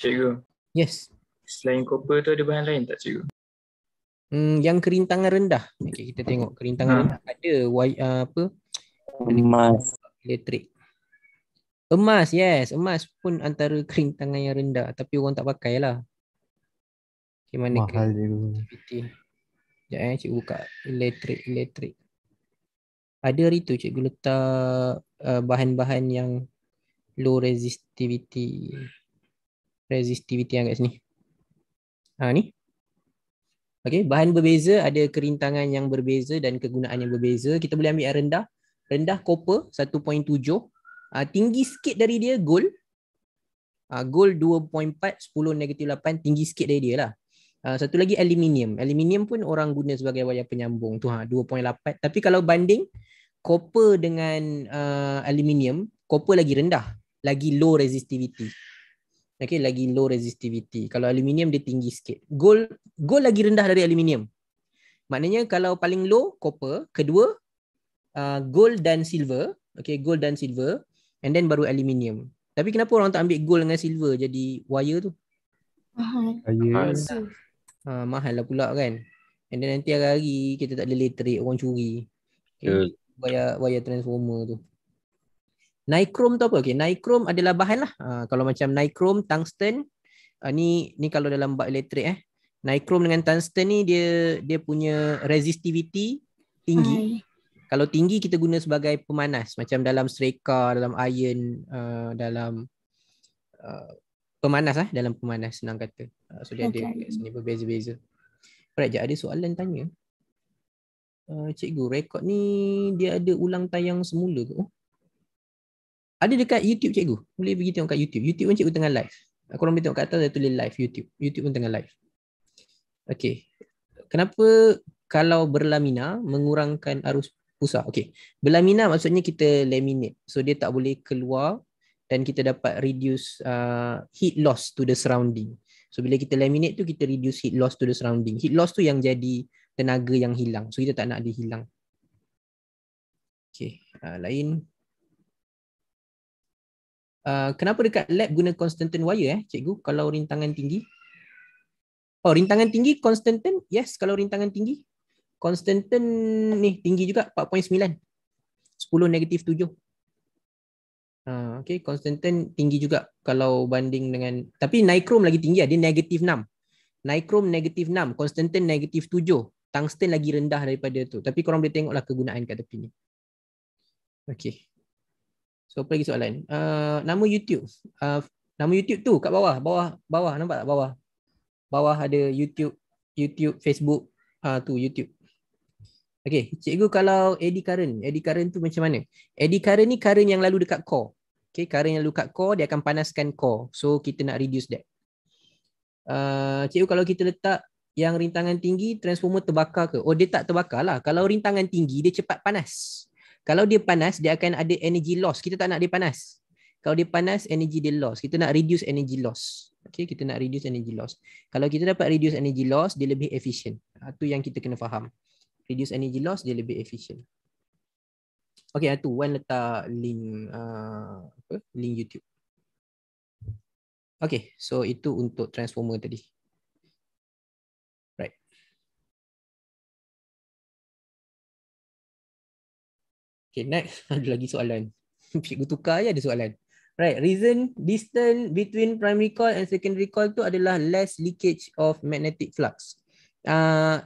Cikgu. Yes. Selain copper tu ada bahan lain tak cikgu? Hmm, yang kerintangan rendah. Okay, kita tengok kerintangan ha. rendah. Ada why, uh, ah, apa? Emas. Elektrik. Emas, yes. Emas pun antara kering tangan yang rendah. Tapi orang tak pakai lah. Okay, mana Mahal ke? dia. Sekejap eh, cikgu buka. Elektrik, elektrik. Ada hari tu cikgu letak uh, bahan-bahan yang low resistivity. Resistivity yang kat sini. Ha, ni. Okay, bahan berbeza. Ada kerintangan yang berbeza dan kegunaan yang berbeza. Kita boleh ambil yang rendah. Rendah copper 1.7 uh, tinggi sikit dari dia goal uh, goal 2.4 10 negatif 8 tinggi sikit dari dia lah uh, satu lagi aluminium aluminium pun orang guna sebagai wayar penyambung tu ha 2.8 tapi kalau banding copper dengan uh, aluminium copper lagi rendah lagi low resistivity Okay, lagi low resistivity. Kalau aluminium dia tinggi sikit. Gold gold lagi rendah dari aluminium. Maknanya kalau paling low copper, kedua uh, gold dan silver. Okay, gold dan silver. And then baru aluminium. Tapi kenapa orang tak ambil gold dengan silver jadi wire tu? Mahal. Yes. Ha, mahal lah pula kan. And then nanti hari-hari kita tak boleh literate orang curi. Okay. Yeah. Wire, wire transformer tu. Nichrome tu apa? Okay. Nichrome adalah bahan lah. Ha, kalau macam nichrome, tungsten. Ha, ni, ni kalau dalam bak elektrik eh. Nichrome dengan tungsten ni dia dia punya resistivity tinggi. Hai kalau tinggi kita guna sebagai pemanas macam dalam sereka dalam iron uh, dalam uh, pemanas ah dalam pemanas senang kata uh, so dia okay. ada kat sini berbeza-beza Alright, jap ada soalan tanya. Uh, cikgu, rekod ni dia ada ulang tayang semula ke? Oh. Ada dekat YouTube cikgu? Boleh pergi tengok kat YouTube. YouTube pun cikgu tengah live. Aku uh, orang tengok kat atas dia tulis live YouTube. YouTube pun tengah live. Okay. Kenapa kalau berlamina mengurangkan arus pusat. Okey. Berlamina maksudnya kita laminate. So dia tak boleh keluar dan kita dapat reduce uh, heat loss to the surrounding. So bila kita laminate tu kita reduce heat loss to the surrounding. Heat loss tu yang jadi tenaga yang hilang. So kita tak nak dia hilang. Okey, uh, lain. Uh, kenapa dekat lab guna constantan wire eh, cikgu? Kalau rintangan tinggi? Oh, rintangan tinggi constantan? Yes, kalau rintangan tinggi Konstanten ni tinggi juga 4.9 10 negatif 7 uh, ha, Okay Konstanten tinggi juga Kalau banding dengan Tapi Nikrom lagi tinggi lah, Dia negatif 6 Nikrom negatif 6 Konstanten negatif 7 Tungsten lagi rendah daripada tu Tapi korang boleh tengoklah kegunaan kat tepi ni Okay So apa lagi soalan uh, Nama YouTube uh, Nama YouTube tu kat bawah Bawah bawah nampak tak bawah Bawah ada YouTube YouTube Facebook uh, tu YouTube Okay, cikgu kalau eddy current, eddy current tu macam mana? Eddy current ni current yang lalu dekat core. Okay, current yang lalu dekat core, dia akan panaskan core. So, kita nak reduce that. Uh, cikgu kalau kita letak yang rintangan tinggi, transformer terbakar ke? Oh, dia tak terbakar lah. Kalau rintangan tinggi, dia cepat panas. Kalau dia panas, dia akan ada energy loss. Kita tak nak dia panas. Kalau dia panas, energy dia loss. Kita nak reduce energy loss. Okay, kita nak reduce energy loss. Kalau kita dapat reduce energy loss, dia lebih efisien. Itu yang kita kena faham reduce energy loss dia lebih efficient. Okay, itu Wan letak link uh, apa? link YouTube. Okay, so itu untuk transformer tadi. Right. Okay, next. Ada lagi soalan. Cikgu tukar je ada soalan. Right, reason distance between primary coil and secondary coil tu adalah less leakage of magnetic flux. Uh,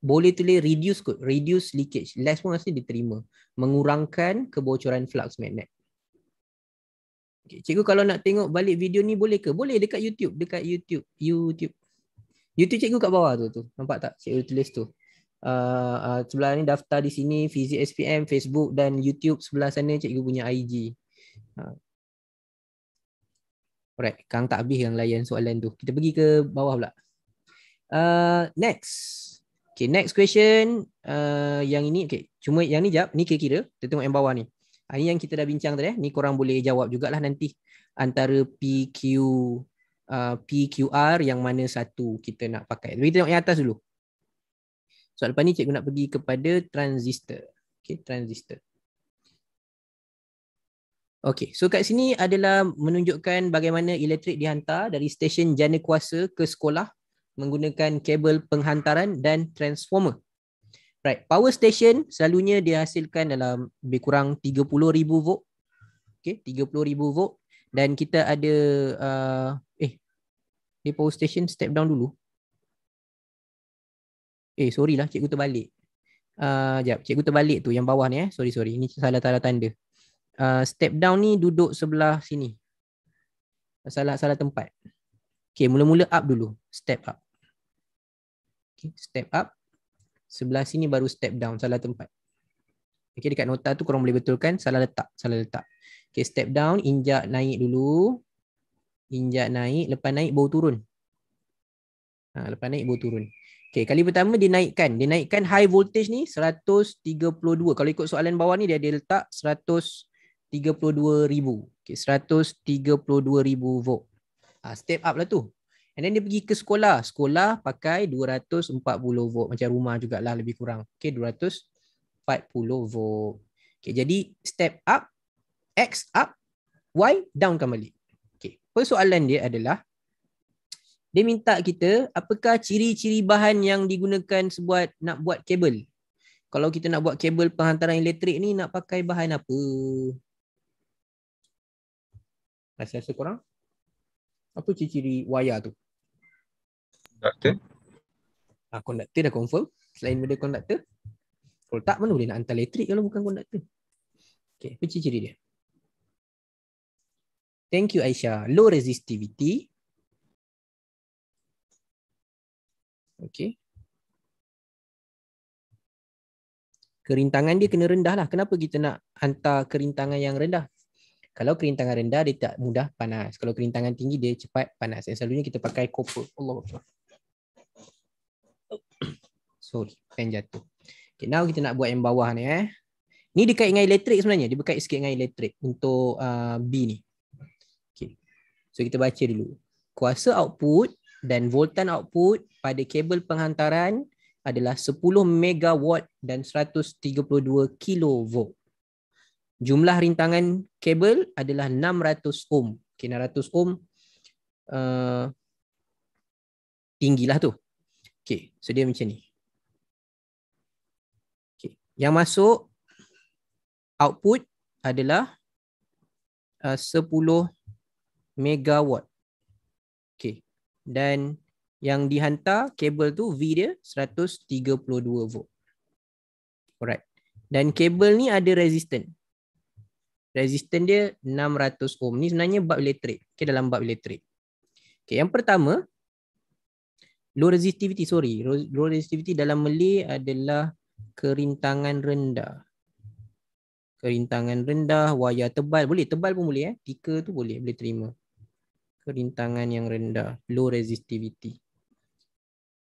boleh tulis reduce kot reduce leakage less pun mesti diterima mengurangkan kebocoran flux magnet Okay, cikgu kalau nak tengok balik video ni boleh ke boleh dekat YouTube dekat YouTube YouTube YouTube cikgu kat bawah tu tu nampak tak cikgu tulis tu Uh, uh, sebelah ni daftar di sini Fizik SPM, Facebook dan YouTube Sebelah sana cikgu punya IG uh. Ah. Alright, kang tak habis yang layan soalan tu Kita pergi ke bawah pula uh, Next Okay, next question. Uh, yang ini, okay. Cuma yang ni jap. Ni kira-kira. Kita tengok yang bawah ni. Ha, ini yang kita dah bincang tadi. Eh. Ni korang boleh jawab jugalah nanti. Antara PQ, uh, PQR yang mana satu kita nak pakai. Tapi kita tengok yang atas dulu. So, lepas ni cikgu nak pergi kepada transistor. Okay, transistor. Okay, so kat sini adalah menunjukkan bagaimana elektrik dihantar dari stesen jana kuasa ke sekolah menggunakan kabel penghantaran dan transformer. Right, power station selalunya dihasilkan dalam lebih kurang 30000 volt. Okey, 30000 volt dan kita ada uh, eh di power station step down dulu. Eh, sorry lah cikgu terbalik. Ah, uh, jap, cikgu terbalik tu yang bawah ni eh. Sorry, sorry. Ini salah tanda tanda. Uh, step down ni duduk sebelah sini. Salah salah tempat. Okay, mula-mula up dulu. Step up. Okay, step up. Sebelah sini baru step down. Salah tempat. Okay, dekat nota tu korang boleh betulkan. Salah letak. Salah letak. Okay, step down. Injak naik dulu. Injak naik. Lepas naik, bawah turun. Ha, lepas naik, bawah turun. Okay, kali pertama dia naikkan. Dia naikkan high voltage ni 132. Kalau ikut soalan bawah ni, dia ada letak 132,000. Okay, 132,000 volt uh, step up lah tu And then dia pergi ke sekolah Sekolah pakai 240 volt Macam rumah jugalah lebih kurang Okay 240 volt Okay jadi step up X up Y downkan balik Okay persoalan dia adalah Dia minta kita Apakah ciri-ciri bahan yang digunakan Sebuat nak buat kabel Kalau kita nak buat kabel penghantaran elektrik ni Nak pakai bahan apa Rasa-rasa korang apa ciri-ciri wayar tu? Conductor. Ha, conductor dah confirm. Selain benda conductor. Kalau tak mana boleh nak hantar elektrik kalau bukan conductor. Okay, apa ciri-ciri dia? Thank you Aisyah. Low resistivity. Okay. Kerintangan dia kena rendah lah. Kenapa kita nak hantar kerintangan yang rendah? Kalau kerintangan rendah dia tak mudah panas. Kalau kerintangan tinggi dia cepat panas. Dan selalunya kita pakai copper. Allah. Sorry, pen jatuh. Okay, now kita nak buat yang bawah ni eh. Ni dekat dengan elektrik sebenarnya. Dia berkait sikit dengan elektrik untuk uh, B ni. Okay. So kita baca dulu. Kuasa output dan voltan output pada kabel penghantaran adalah 10 megawatt dan 132 kilovolt jumlah rintangan kabel adalah 600 ohm. Okay, 600 ohm uh, tinggilah tu. Okay, so dia macam ni. Okay, yang masuk output adalah uh, 10 megawatt. Okay, dan yang dihantar kabel tu V dia 132 volt. Alright. Dan kabel ni ada resistance resistance dia 600 ohm. Ni sebenarnya bab elektrik. Okey dalam bab elektrik. Okey yang pertama low resistivity sorry. Low resistivity dalam meli adalah kerintangan rendah. Kerintangan rendah, wayar tebal boleh, tebal pun boleh eh. Tiker tu boleh, boleh terima. Kerintangan yang rendah, low resistivity.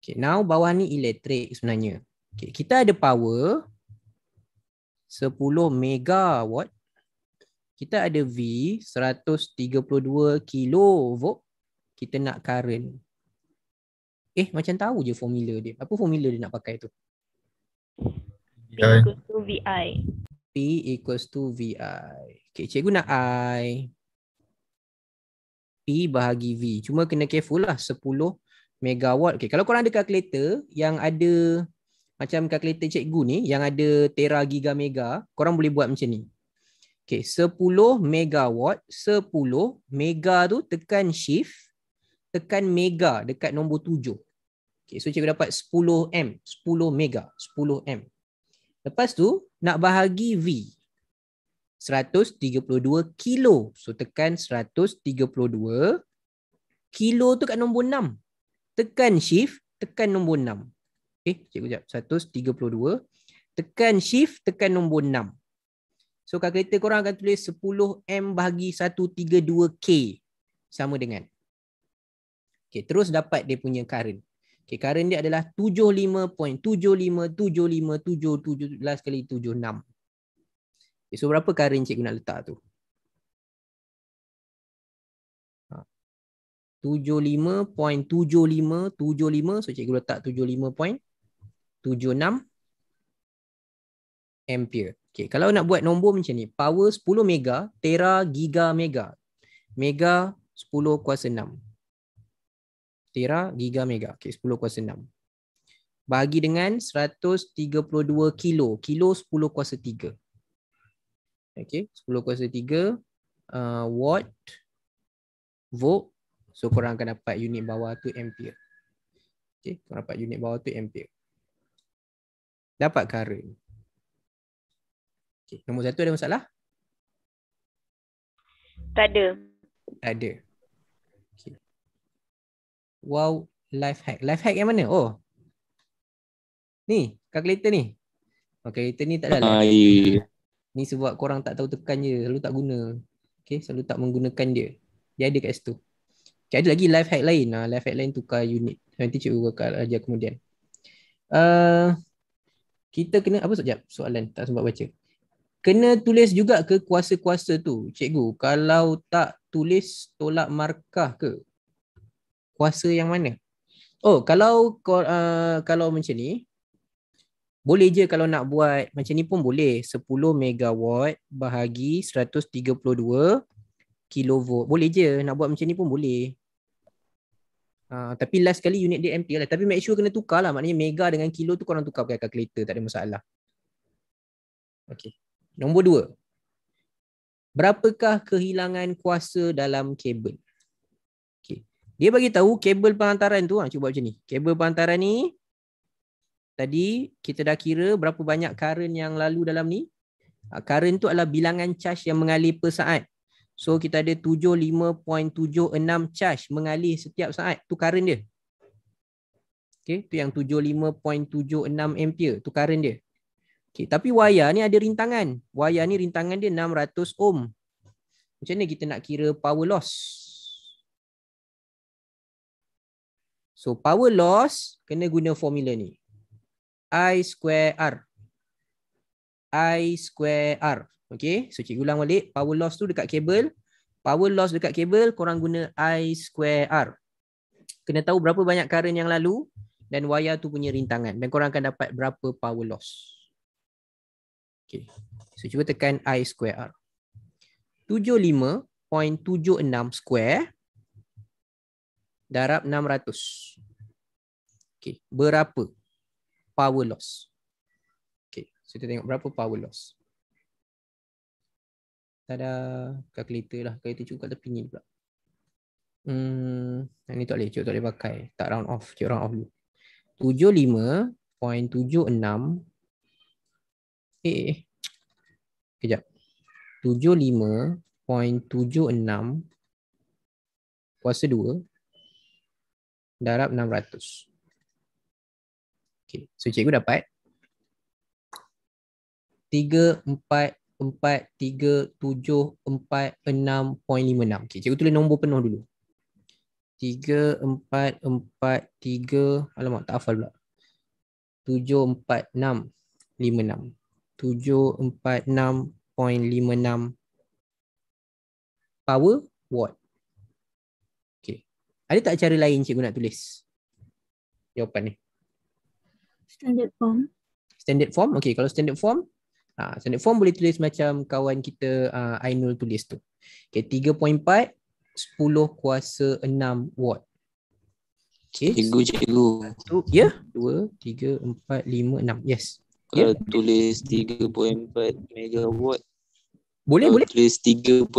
Okey, now bawah ni elektrik sebenarnya. Okey, kita ada power 10 megawatt kita ada V 132 kV kita nak current eh macam tahu je formula dia apa formula dia nak pakai tu P equals to VI P equals to VI Okay, cikgu nak I P bahagi V cuma kena careful lah 10 megawatt Okay, kalau korang ada kalkulator yang ada macam kalkulator cikgu ni yang ada tera giga mega korang boleh buat macam ni Okay, 10 megawatt, 10 mega tu tekan shift, tekan mega dekat nombor 7. Okay, so cikgu dapat 10 M, 10 mega, 10 M. Lepas tu, nak bahagi V. 132 kilo. So tekan 132. Kilo tu kat nombor 6. Tekan shift, tekan nombor 6. Okay, cikgu jap. 132. Tekan shift, tekan nombor 6. So kalkulator korang akan tulis 10M bahagi 132K sama dengan. Okay, terus dapat dia punya current. Okay, current dia adalah 75.75757717 kali 76. Okay, so berapa current cikgu nak letak tu? 75.7575 ha. so cikgu letak 75.76 ampere. Okay, kalau nak buat nombor macam ni, power 10 mega, tera, giga, mega. Mega 10 kuasa 6. Tera, giga, mega. Okay, 10 kuasa 6. Bagi dengan 132 kilo. Kilo 10 kuasa 3. Okay, 10 kuasa 3. Uh, watt, volt. So, korang akan dapat unit bawah tu ampere. Okay, korang dapat unit bawah tu ampere. Dapat current. Okey, nombor satu ada masalah? Tak ada. Tak ada. Okey. Wow, life hack. Life hack yang mana? Oh. Ni, calculator ni. Okay, oh, calculator ni tak ada. Lah. Hai. Ni sebab korang tak tahu tekan je, selalu tak guna. Okay, selalu tak menggunakan dia. Dia ada kat situ. Okay, ada lagi life hack lain. Uh, life hack lain tukar unit. Nanti cikgu akan ajar kemudian. Uh, kita kena apa sekejap soalan tak sempat baca kena tulis juga ke kuasa-kuasa tu cikgu kalau tak tulis tolak markah ke kuasa yang mana oh kalau uh, kalau macam ni boleh je kalau nak buat macam ni pun boleh 10 megawatt bahagi 132 kilovolt boleh je nak buat macam ni pun boleh Uh, tapi last kali unit dia MP lah. Tapi make sure kena tukar lah. Maknanya mega dengan kilo tu korang tukar pakai calculator. Tak ada masalah. Okay. Nombor dua. Berapakah kehilangan kuasa dalam kabel? Okay. Dia bagi tahu kabel penghantaran tu. Ha, cuba macam ni. Kabel penghantaran ni. Tadi kita dah kira berapa banyak current yang lalu dalam ni. Ha, current tu adalah bilangan charge yang mengalir per saat. So kita ada 75.76 charge mengalir setiap saat. Tu current dia. Okay. Tu yang 75.76 ampere. Tu current dia. Okay, tapi wayar ni ada rintangan. Wayar ni rintangan dia 600 ohm. Macam mana kita nak kira power loss? So power loss kena guna formula ni. I square R. I square R. Okay. So cikgu ulang balik. Power loss tu dekat kabel. Power loss dekat kabel korang guna I square R. Kena tahu berapa banyak current yang lalu. Dan wayar tu punya rintangan. Dan korang akan dapat berapa power loss. Okay. So cuba tekan I square R. 75.76 square darab 600. Okay. Berapa power loss? Okay. So kita tengok berapa power loss. Tada, calculator lah. Calculator cukup tapi ni pula. Hmm, ini tak boleh, cukup tak boleh pakai. Tak round off, cukup round off dulu. 75.76 eh kejap 75.76 kuasa 2 darab 600 Okay, so cikgu dapat 344374656.56 okey cikgu tulis nombor penuh dulu 3443 alamak tak hafal pula 74656 746.56 power watt. Okay. Ada tak cara lain cikgu nak tulis? Jawapan ni. Standard form. Standard form. Okay. Kalau standard form. Ha, standard form boleh tulis macam kawan kita uh, Ainul tulis tu. Okay. 3.4. 10 kuasa 6 watt. Okay. Cikgu, cikgu. Satu, ya. Yeah. Dua, tiga, empat, lima, enam. Yes yeah. Uh, tulis 3.4 uh, megawatt. Boleh, boleh. Tulis 3.4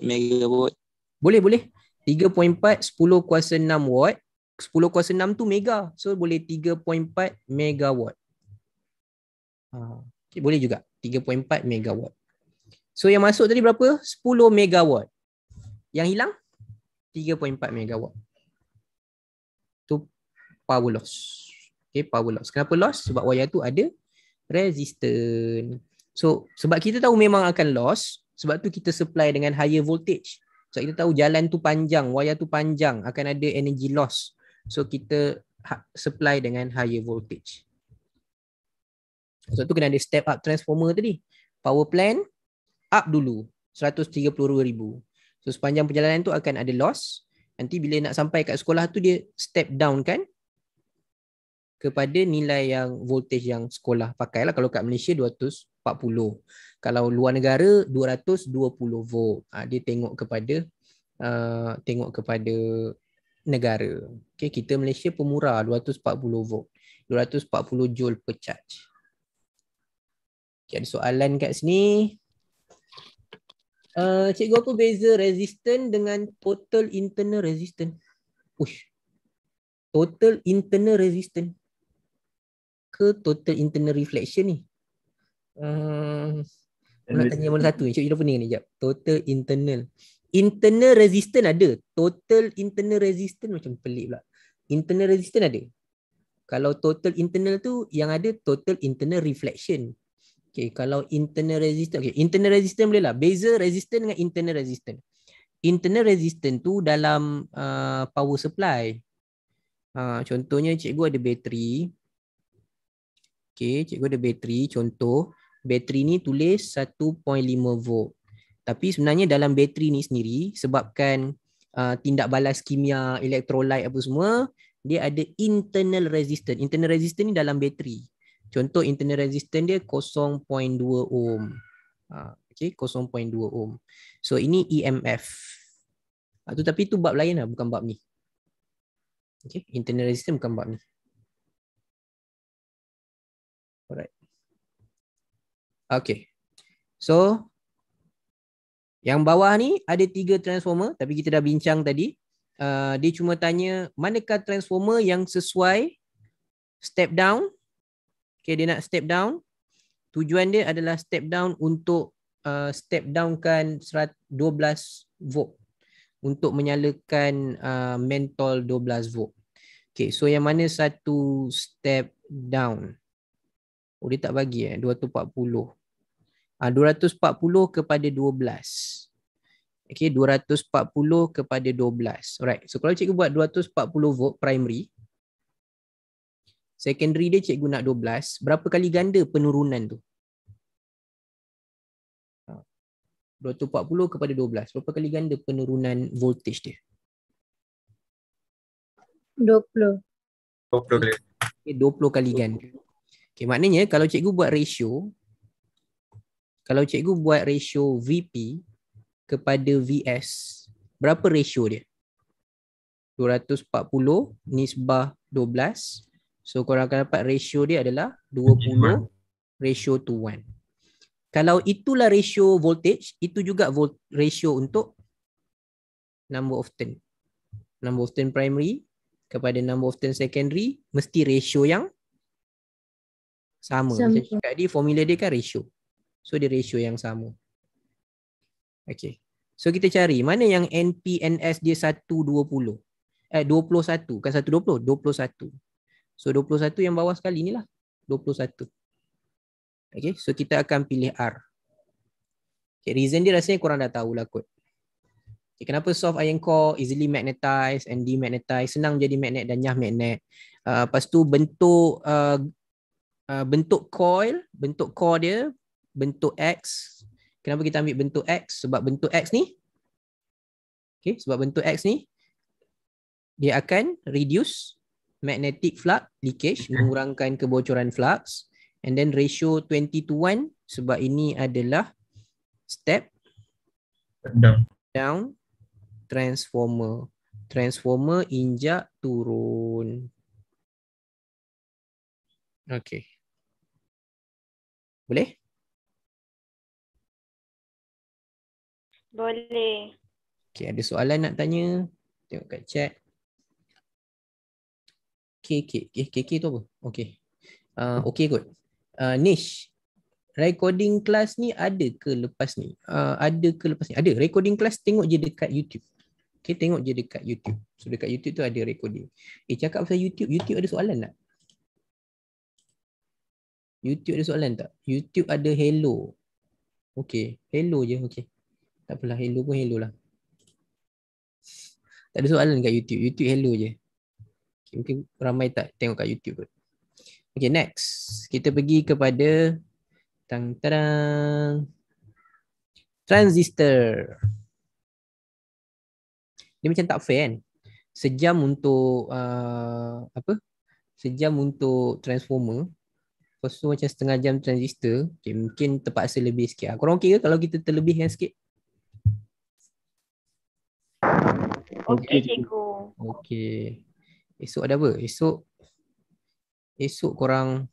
megawatt. Boleh, boleh. 3.4 10 kuasa 6 watt. 10 kuasa 6 tu mega. So boleh 3.4 megawatt. Ha. Okay, boleh juga. 3.4 megawatt. So yang masuk tadi berapa? 10 megawatt. Yang hilang? 3.4 megawatt. Tu power loss. Okay, power loss. Kenapa loss? Sebab wayar tu ada resistance. So sebab kita tahu memang akan loss, sebab tu kita supply dengan higher voltage. So kita tahu jalan tu panjang, wayar tu panjang, akan ada energy loss. So kita ha, supply dengan higher voltage. So tu kena ada step up transformer tadi. Power plan up dulu 132,000. So sepanjang perjalanan tu akan ada loss. Nanti bila nak sampai kat sekolah tu dia step down kan kepada nilai yang voltage yang sekolah pakai lah. Kalau kat Malaysia 240. Kalau luar negara 220 volt. Ha, dia tengok kepada uh, tengok kepada negara. Okay, kita Malaysia pemurah 240 volt. 240 joule per charge. Okay, ada soalan kat sini. Uh, cikgu apa beza resistant dengan total internal resistant? Push. Total internal resistant ke total internal reflection ni? Hmm, nak tanya mana satu ni? Cik Ida pening ni jap. Total internal. Internal resistance ada. Total internal resistance macam pelik pula. Internal resistance ada. Kalau total internal tu yang ada total internal reflection. Okay, kalau internal resistance. Okay, internal resistance boleh lah. Beza resistance dengan internal resistance. Internal resistance tu dalam uh, power supply. Uh, contohnya cikgu ada bateri. Okay, cikgu ada bateri. Contoh, bateri ni tulis 1.5 volt. Tapi sebenarnya dalam bateri ni sendiri, sebabkan uh, tindak balas kimia, elektrolit apa semua, dia ada internal resistance. Internal resistance ni dalam bateri. Contoh internal resistance dia 0.2 ohm. Ah, okay, 0.2 ohm. So ini EMF. Itu ah, tapi tu bab lain lah, bukan bab ni. Okay, internal resistance bukan bab ni. Alright. Okay. So, yang bawah ni ada tiga transformer tapi kita dah bincang tadi. Uh, dia cuma tanya manakah transformer yang sesuai step down. Okay, dia nak step down. Tujuan dia adalah step down untuk uh, step downkan 12 volt untuk menyalakan uh, mentol 12 volt. Okay, so yang mana satu step down? Oh, dia tak bagi eh. 240. 240 ah, kepada 12. Okay, 240 kepada 12. Alright, so kalau cikgu buat 240 volt primary, secondary dia cikgu nak 12, berapa kali ganda penurunan tu? 240 ah, kepada 12, berapa kali ganda penurunan voltage dia? 20. 20 kali. Okay, 20 kali ganda. Okay, maknanya kalau cikgu buat ratio, kalau cikgu buat ratio VP kepada VS, berapa ratio dia? 240 nisbah 12. So korang akan dapat ratio dia adalah 20 ratio to 1. Kalau itulah ratio voltage, itu juga volt ratio untuk number of turn. Number of turn primary kepada number of turn secondary mesti ratio yang sama. sama. Macam formula dia kan ratio. So dia ratio yang sama. Okay. So kita cari mana yang NPNS dia 120. Eh 21. Bukan 120. 21. So 21 yang bawah sekali ni lah. 21. Okay. So kita akan pilih R. Okay. Reason dia rasanya kurang dah tahulah kot. Okay, kenapa soft iron core easily magnetize and demagnetize senang jadi magnet dan nyah magnet. Uh, lepas tu bentuk uh, Uh, bentuk coil, bentuk core dia, bentuk X. Kenapa kita ambil bentuk X? Sebab bentuk X ni, okay, sebab bentuk X ni, dia akan reduce magnetic flux leakage, mengurangkan kebocoran flux. And then ratio 20 to 1, sebab ini adalah step down, down transformer. Transformer injak turun. Okay. Boleh? Boleh. Okey, ada soalan nak tanya? Tengok kat chat. KK, okay, KK, KK tu apa? Okey. Uh, okey kot. Uh, Nish, recording class ni ada ke lepas ni? Uh, ada ke lepas ni? Ada. Recording class tengok je dekat YouTube. okay tengok je dekat YouTube. So dekat YouTube tu ada recording. Eh, cakap pasal YouTube. YouTube ada soalan tak? YouTube ada soalan tak? YouTube ada hello. Okay. Hello je. Okay. Tak apalah. Hello pun hello lah. Tak ada soalan kat YouTube. YouTube hello je. Okay. Mungkin ramai tak tengok kat YouTube kot. Okay. Next. Kita pergi kepada tang tang Transistor. Dia macam tak fair kan? Sejam untuk uh, apa? Sejam untuk transformer Lepas tu macam setengah jam transistor okay, Mungkin terpaksa lebih sikit lah Korang okey ke kalau kita terlebihkan sikit? Okey cikgu Okey Esok ada apa? Esok Esok korang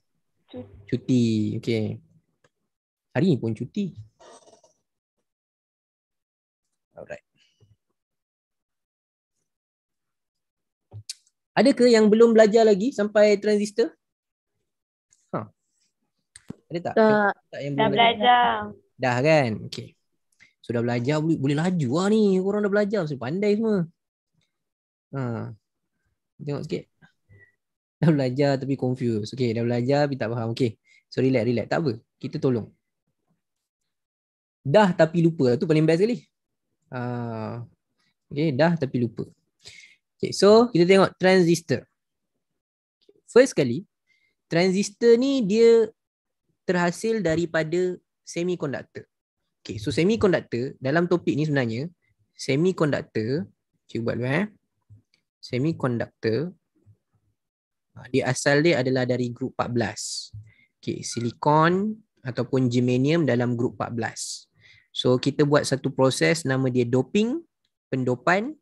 Cuti, cuti. Okey Hari ni pun cuti Alright Ada ke yang belum belajar lagi sampai transistor? Ada tak? Tak. tak yang dah belajar. belajar. Dah kan? Okay. So dah belajar boleh, boleh laju lah ni. Korang dah belajar. Mesti pandai semua. Ha. Tengok sikit. Dah belajar tapi confused. Okay. Dah belajar tapi tak faham. Okay. So relax, relax. Tak apa. Kita tolong. Dah tapi lupa. Tu paling best sekali. Uh, ha. okay. Dah tapi lupa. Okay. So kita tengok transistor. First kali, transistor ni dia terhasil daripada semikonduktor. Okay, so semikonduktor dalam topik ni sebenarnya semikonduktor cuba buat dulu eh. Semiconductor ah, dia asal dia adalah dari grup 14. Okay, silikon ataupun germanium dalam grup 14. So kita buat satu proses nama dia doping, pendopan.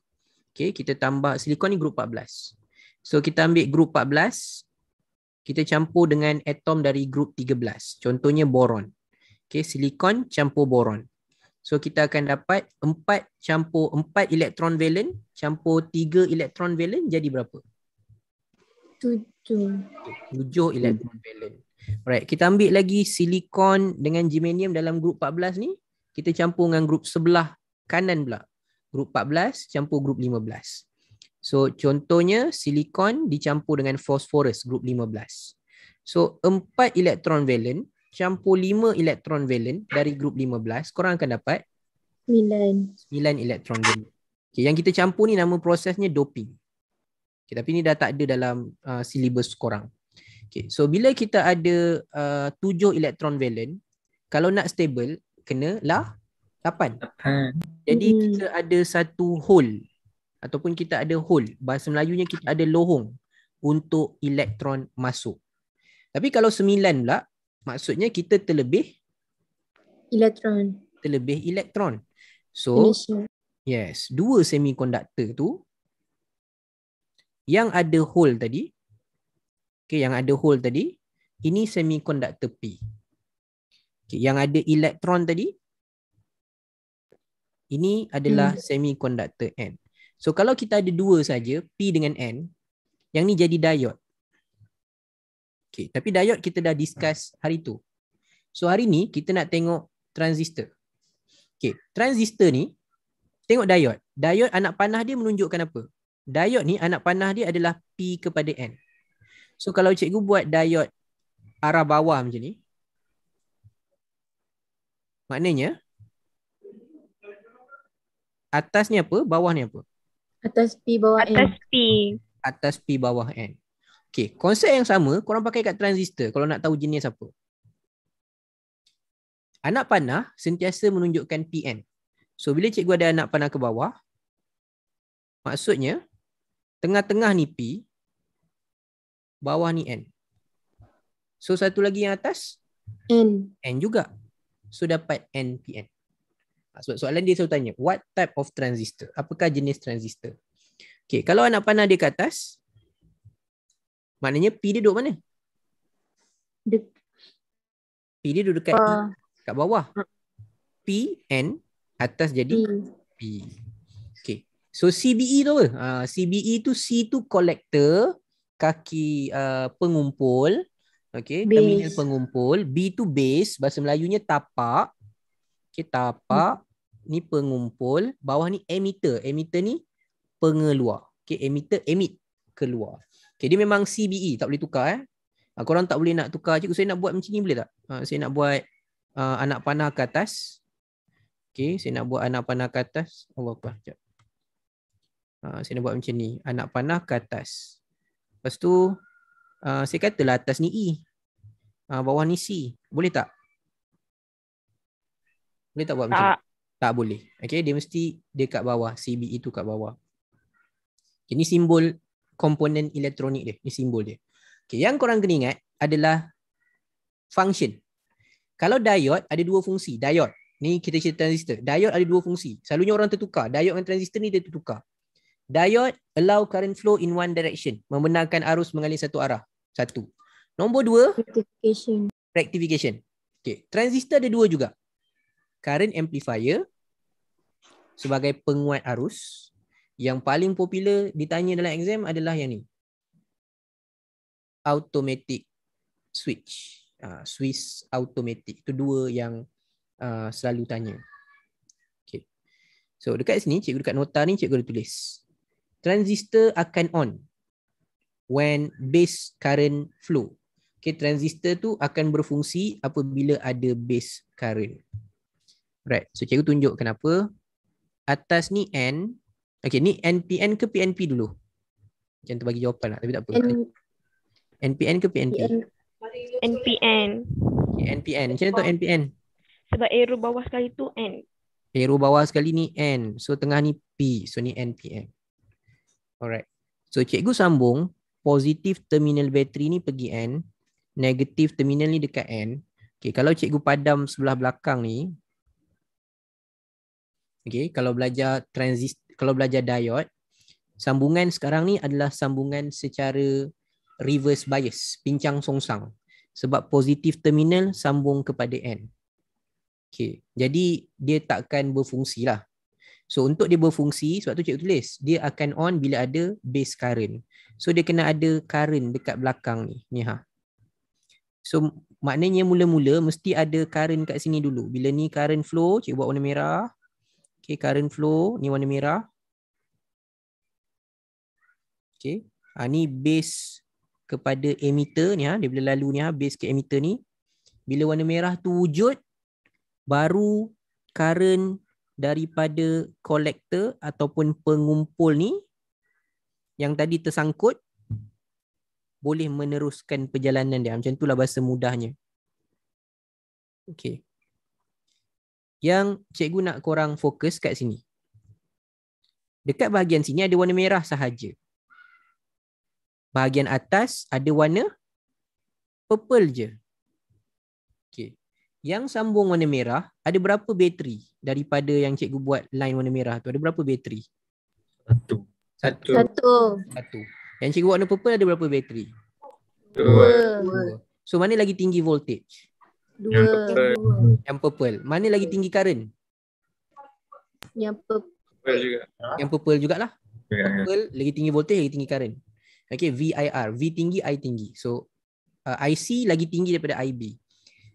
Okay, kita tambah silikon ni grup 14. So kita ambil grup kita campur dengan atom dari grup 13. Contohnya boron. Okay, silikon campur boron. So kita akan dapat 4 campur 4 elektron valen campur 3 elektron valen jadi berapa? 7. 7 elektron valen. Alright, kita ambil lagi silikon dengan germanium dalam grup 14 ni. Kita campur dengan grup sebelah kanan pula. Grup 14 campur grup So contohnya silikon dicampur dengan fosforus grup 15. So empat elektron valen campur lima elektron valen dari grup 15 korang akan dapat 9. 9 elektron valen. Okay, yang kita campur ni nama prosesnya doping. Okay, tapi ni dah tak ada dalam uh, silibus korang. Okay, so bila kita ada uh, tujuh elektron valen kalau nak stable kena lah 8. 8. Jadi hmm. kita ada satu hole ataupun kita ada hole bahasa Melayunya kita ada lohong untuk elektron masuk. Tapi kalau sembilan pula maksudnya kita terlebih elektron terlebih elektron. So Indonesia. yes, dua semikonduktor tu yang ada hole tadi okey yang ada hole tadi ini semikonduktor P. Okay, yang ada elektron tadi ini adalah hmm. semikonduktor N. So kalau kita ada dua saja P dengan N, yang ni jadi diode. Okay, tapi diode kita dah discuss hari tu. So hari ni kita nak tengok transistor. Okay, transistor ni, tengok diode. Diode anak panah dia menunjukkan apa? Diode ni anak panah dia adalah P kepada N. So kalau cikgu buat diode arah bawah macam ni, maknanya, atas ni apa, bawah ni apa? Atas P bawah n Atas N. P. Atas P bawah N. okey konsep yang sama orang pakai kat transistor kalau nak tahu jenis apa. Anak panah sentiasa menunjukkan PN. So bila cikgu ada anak panah ke bawah, maksudnya tengah-tengah ni P, bawah ni N. So satu lagi yang atas? N. N juga. So dapat NPN. Ah, sebab soalan dia selalu tanya, what type of transistor? Apakah jenis transistor? Okay, kalau anak panah dia ke atas, maknanya P dia duduk mana? De- P dia duduk dekat uh, E, kat bawah. P, N, atas jadi P. Okay, so CBE tu apa? Uh, ah, CBE tu, C tu collector, kaki uh, pengumpul, okay, base. terminal pengumpul. B tu base, bahasa Melayunya tapak. Okay, tapak. Hmm ni pengumpul, bawah ni emitter. Emitter ni pengeluar. Okay, emitter emit keluar. Okay, dia memang CBE, tak boleh tukar eh. Ha, korang tak boleh nak tukar. Cikgu, saya nak buat macam ni boleh tak? Ah, saya nak buat uh, anak panah ke atas. Okay, saya nak buat anak panah ke atas. Allah Akbar, sekejap. Ha, saya nak buat macam ni. Anak panah ke atas. Lepas tu, uh, saya katalah atas ni E. Uh, bawah ni C. Boleh tak? Boleh tak buat macam ni? Tak boleh. Okay, dia mesti dia kat bawah. CBE tu kat bawah. Ini simbol komponen elektronik dia. Ini simbol dia. Okay, yang korang kena ingat adalah function. Kalau diod, ada dua fungsi. diod. Ni kita cerita transistor. Diod ada dua fungsi. Selalunya orang tertukar. Diod dengan transistor ni dia tertukar. Diod allow current flow in one direction. Membenarkan arus mengalir satu arah. Satu. Nombor dua. Rectification. Rectification. Okay. Transistor ada dua juga. Current amplifier sebagai penguat arus yang paling popular ditanya dalam exam adalah yang ni automatic switch uh, swiss automatic itu dua yang uh, selalu tanya okey so dekat sini cikgu dekat nota ni cikgu dah tulis transistor akan on when base current flow okey transistor tu akan berfungsi apabila ada base current right so cikgu tunjuk kenapa atas ni N. Okay, ni NPN ke PNP dulu? Macam bagi jawapan lah, tapi tak apa. N- NPN ke PNP? NPN. Okay, NPN. Macam mana tu NPN? Sebab arrow bawah sekali tu N. Arrow bawah sekali ni N. So, tengah ni P. So, ni NPN. Alright. So, cikgu sambung. Positif terminal bateri ni pergi N. Negatif terminal ni dekat N. Okay, kalau cikgu padam sebelah belakang ni, Okay, kalau belajar transist, kalau belajar diode, sambungan sekarang ni adalah sambungan secara reverse bias, pincang songsang. Sebab positif terminal sambung kepada N. Okay, jadi dia takkan berfungsi lah. So untuk dia berfungsi, sebab tu cikgu tulis, dia akan on bila ada base current. So dia kena ada current dekat belakang ni. ni ha. So maknanya mula-mula mesti ada current kat sini dulu. Bila ni current flow, cikgu buat warna merah. Okay, current flow ni warna merah. Okay, ha, ni base kepada emitter ni ha. Dia boleh lalu ni ha, base ke emitter ni. Bila warna merah tu wujud, baru current daripada collector ataupun pengumpul ni yang tadi tersangkut boleh meneruskan perjalanan dia. Ha, macam itulah bahasa mudahnya. Okay yang cikgu nak korang fokus kat sini. Dekat bahagian sini ada warna merah sahaja. Bahagian atas ada warna purple je. Okay. Yang sambung warna merah, ada berapa bateri daripada yang cikgu buat line warna merah tu? Ada berapa bateri? Satu. Satu. Satu. Satu. Yang cikgu buat warna purple ada berapa bateri? Dua. Dua. So mana lagi tinggi voltage? Yang purple. Yang purple. Mana lagi tinggi current? Yang purple juga. Yang purple jugalah. Yeah, purple lagi tinggi voltage, lagi tinggi current. Okay, VIR. V tinggi, I tinggi. So, uh, IC lagi tinggi daripada IB.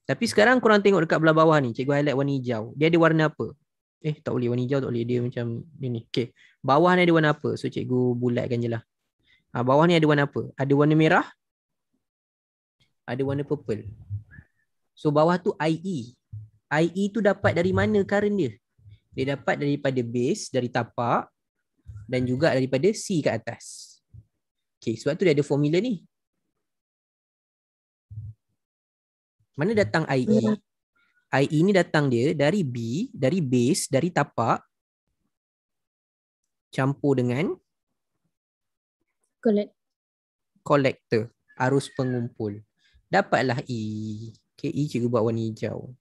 Tapi sekarang korang tengok dekat belah bawah ni. Cikgu highlight warna hijau. Dia ada warna apa? Eh, tak boleh. Warna hijau tak boleh. Dia macam ni ni. Okay. Bawah ni ada warna apa? So, cikgu bulatkan je lah. Ha, bawah ni ada warna apa? Ada warna merah? Ada warna purple? So bawah tu IE. IE tu dapat dari mana current dia? Dia dapat daripada base, dari tapak dan juga daripada C kat atas. Okay, sebab tu dia ada formula ni. Mana datang IE? Hmm. IE ni datang dia dari B, dari base, dari tapak campur dengan collector. arus pengumpul. Dapatlah E. KE cikgu e buat warna hijau.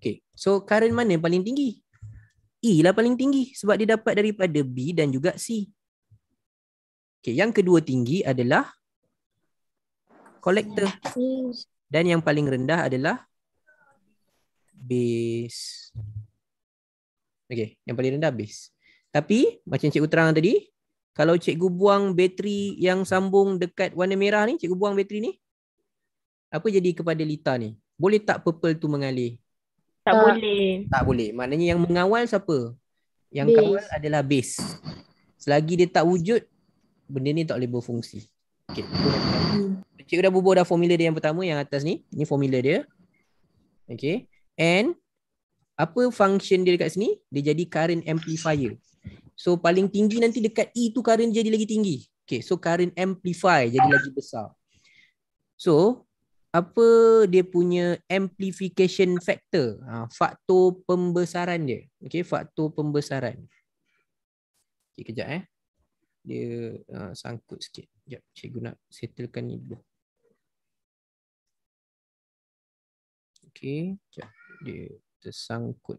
Okay. So current mana yang paling tinggi? E lah paling tinggi sebab dia dapat daripada B dan juga C. Okay. Yang kedua tinggi adalah collector. Dan yang paling rendah adalah base. Okay. Yang paling rendah base. Tapi macam cikgu terang tadi, kalau cikgu buang bateri yang sambung dekat warna merah ni, cikgu buang bateri ni, apa jadi kepada Lita ni? Boleh tak purple tu mengalir? Tak, tak boleh. Tak boleh. Maknanya yang mengawal siapa? Yang base. kawal adalah base. Selagi dia tak wujud, benda ni tak boleh berfungsi. Okay. Hmm. Cikgu dah bubuh dah formula dia yang pertama yang atas ni. Ni formula dia. Okey. And apa function dia dekat sini? Dia jadi current amplifier. So paling tinggi nanti dekat E tu current jadi lagi tinggi. Okey. So current amplify jadi lagi besar. So apa dia punya amplification factor ha, faktor pembesaran dia okey faktor pembesaran okey kejap eh dia uh, sangkut sikit jap cikgu nak settlekan ni dulu okey jap dia tersangkut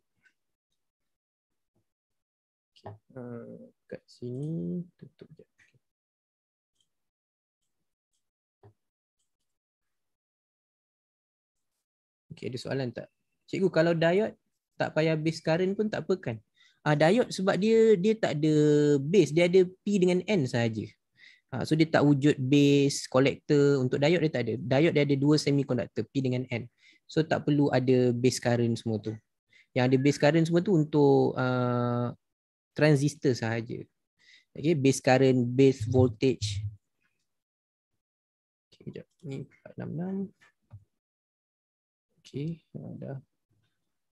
okey uh, kat sini tutup jap Okey, ada soalan tak? Cikgu, kalau diod tak payah base current pun tak apa kan? Ah, diod sebab dia dia tak ada base, dia ada P dengan N saja. Ah, so dia tak wujud base, collector untuk diod dia tak ada. Diod dia ada dua semiconductor, P dengan N. So tak perlu ada base current semua tu. Yang ada base current semua tu untuk uh, transistor saja. Okey base current, base voltage. Okay, sekejap. Ni 466. Okey, ada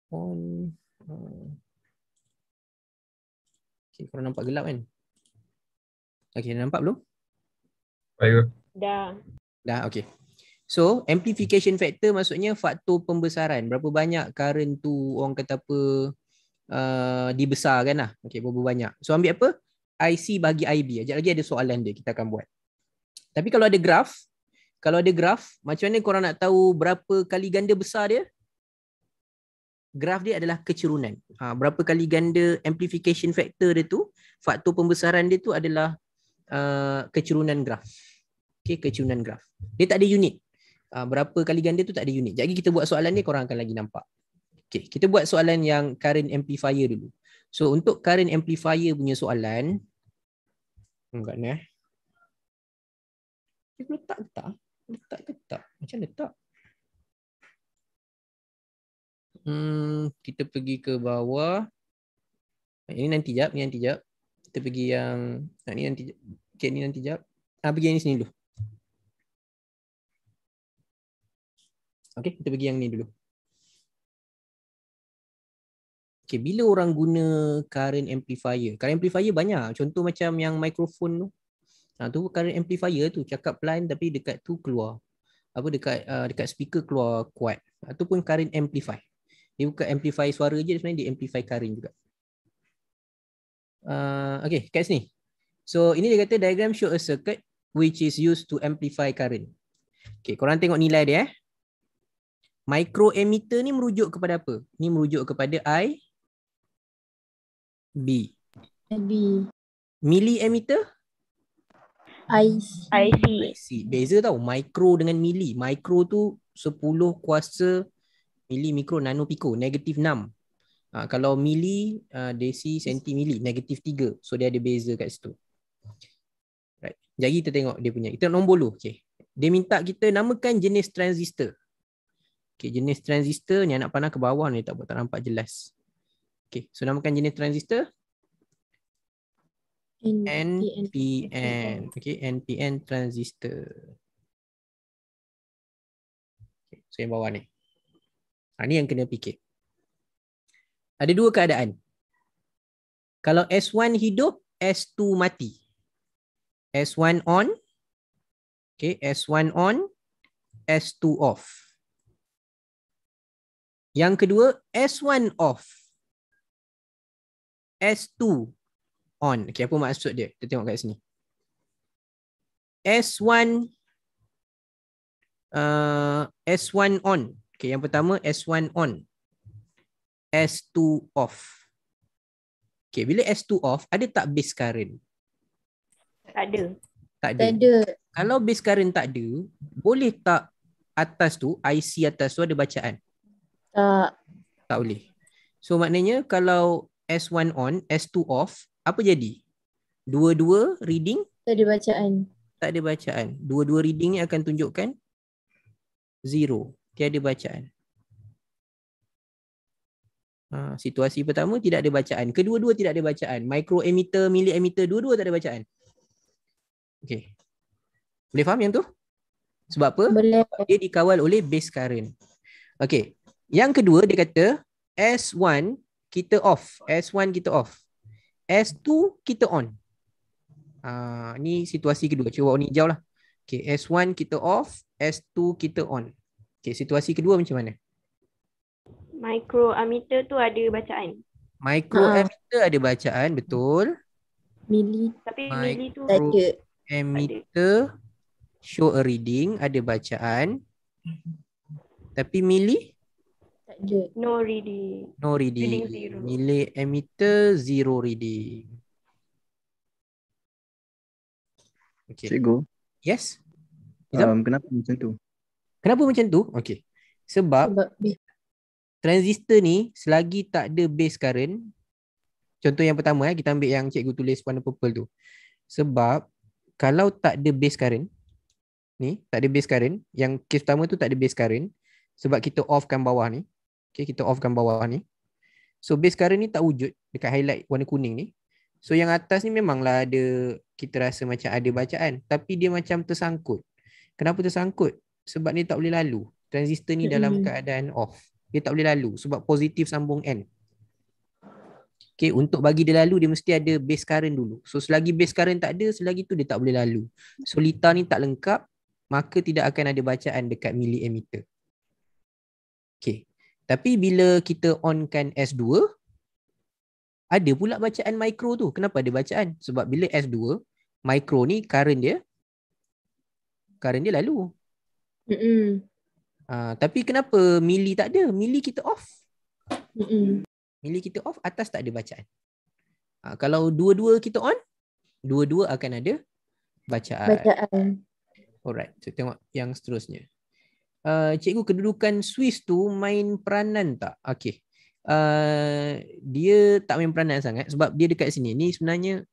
on. Uh, okay, korang nampak gelap kan? Okay, nampak belum? Ayuh. Dah. Dah, okay. So, amplification factor maksudnya faktor pembesaran. Berapa banyak current tu orang kata apa uh, dibesarkan lah. Okay, berapa banyak. So, ambil apa? IC bagi IB. Sekejap lagi ada soalan dia kita akan buat. Tapi kalau ada graf, kalau ada graf, macam mana korang nak tahu berapa kali ganda besar dia? Graf dia adalah kecerunan. Ha, berapa kali ganda amplification factor dia tu, faktor pembesaran dia tu adalah uh, kecerunan graf. Okay, kecerunan graf. Dia tak ada unit. Ha, berapa kali ganda tu tak ada unit. Jadi kita buat soalan ni, korang akan lagi nampak. Okay, kita buat soalan yang current amplifier dulu. So untuk current amplifier punya soalan, enggak ni kan, eh. Dia letak ke tak? Letak ke tak? Macam letak? Hmm, kita pergi ke bawah. Ini nanti jap, ni nanti jap. Kita pergi yang nah, ini nanti jap. Okay, ini nanti jap. Ah, pergi yang ini sini dulu. Okay, kita pergi yang ni dulu. Okay, bila orang guna current amplifier? Current amplifier banyak. Contoh macam yang microphone tu. Ha, tu current amplifier tu cakap pelan tapi dekat tu keluar. Apa dekat uh, dekat speaker keluar kuat. ataupun ha, tu pun current amplify. Dia bukan amplify suara je sebenarnya dia amplify current juga. Uh, okay, kat sini. So ini dia kata diagram show a circuit which is used to amplify current. Okay, korang tengok nilai dia eh. Micro emitter ni merujuk kepada apa? Ni merujuk kepada I B. B. Milli emitter? IC. IC. IC. Beza tau mikro dengan mili. Mikro tu 10 kuasa mili mikro nano pico negatif 6. Uh, ah, kalau mili uh, ah, desi senti mili negatif 3. So dia ada beza kat situ. Right. Jadi kita tengok dia punya. Kita tengok nombor dulu. Okay. Dia minta kita namakan jenis transistor. Okay, jenis transistor ni anak panah ke bawah ni tak buat tak nampak jelas. Okay, so namakan jenis transistor. NPN. Okay, NPN transistor. Okay, so yang bawah ni. Ha, ni yang kena fikir. Ada dua keadaan. Kalau S1 hidup, S2 mati. S1 on. Okay, S1 on. S2 off. Yang kedua, S1 off. S2 on. Okay, apa maksud dia? Kita tengok kat sini. S1 uh, S1 on. Okay, yang pertama S1 on. S2 off. Okay, bila S2 off, ada tak base current? Tak ada. Tak ada. Tak ada. Kalau base current tak ada, boleh tak atas tu, IC atas tu ada bacaan? Tak. Tak boleh. So maknanya kalau S1 on, S2 off, apa jadi? Dua-dua reading? Tak ada bacaan. Tak ada bacaan. Dua-dua reading ni akan tunjukkan zero. Tiada bacaan. Ha, situasi pertama tidak ada bacaan. Kedua-dua tidak ada bacaan. Micro emitter, milli emitter, dua-dua tak ada bacaan. Okey. Boleh faham yang tu? Sebab apa? Boleh. Dia dikawal oleh base current. Okey. Yang kedua dia kata S1 kita off. S1 kita off. S2 kita on. Ah ni situasi kedua. Cuba warna hijau lah. Okay, S1 kita off, S2 kita on. Okay, situasi kedua macam mana? Micro ammeter tu ada bacaan. Micro ha. ada bacaan, betul. Mili. Tapi mili tu tak ada. Mikroameter show a reading, ada bacaan. Tapi mili? No reading. No reading. reading zero. Nilai emitter zero reading. Okay. Cikgu. Yes. Um, kenapa macam tu? Kenapa macam tu? Okay. Sebab, Sebab transistor ni selagi tak ada base current. Contoh yang pertama eh, kita ambil yang cikgu tulis warna purple tu. Sebab kalau tak ada base current, ni tak ada base current, yang kes pertama tu tak ada base current sebab kita offkan bawah ni Okay, kita offkan bawah ni. So base current ni tak wujud dekat highlight warna kuning ni. So yang atas ni memanglah ada kita rasa macam ada bacaan tapi dia macam tersangkut. Kenapa tersangkut? Sebab ni tak boleh lalu. Transistor ni dalam keadaan off. Dia tak boleh lalu sebab positif sambung N. Okay, untuk bagi dia lalu dia mesti ada base current dulu. So selagi base current tak ada, selagi tu dia tak boleh lalu. So litar ni tak lengkap, maka tidak akan ada bacaan dekat mili emitter. Okay, tapi bila kita onkan S2 ada pula bacaan mikro tu. Kenapa ada bacaan? Sebab bila S2 mikro ni current dia current dia lalu. Mm -mm. Uh, tapi kenapa mili tak ada? Mili kita off. Mm -mm. Mili kita off atas tak ada bacaan. Uh, kalau dua-dua kita on dua-dua akan ada bacaan. bacaan. Alright. So, tengok yang seterusnya. Eh, cikgu kedudukan Swiss tu main peranan tak? Okey. Uh, dia tak main peranan sangat sebab dia dekat sini. Ni sebenarnya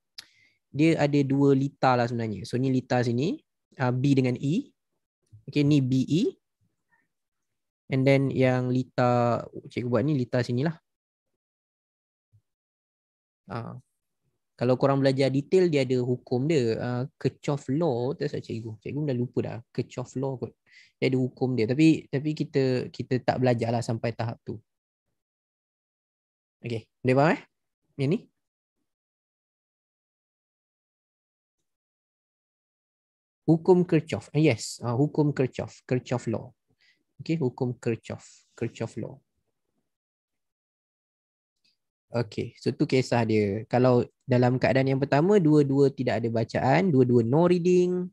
dia ada dua lita lah sebenarnya. So ni lita sini, uh, B dengan E. Okey, ni B E. And then yang lita cikgu buat ni lita sini lah. Uh. Kalau korang belajar detail dia ada hukum dia uh, Kechoff law tak saya cikgu. Cikgu dah lupa dah Kechoff law kot dia ada hukum dia tapi tapi kita kita tak belajarlah sampai tahap tu okey boleh faham eh yang ni hukum kirchhoff ah, yes uh, hukum kirchhoff kirchhoff law okey hukum kirchhoff kirchhoff law Okey, so tu kisah dia. Kalau dalam keadaan yang pertama, dua-dua tidak ada bacaan, dua-dua no reading,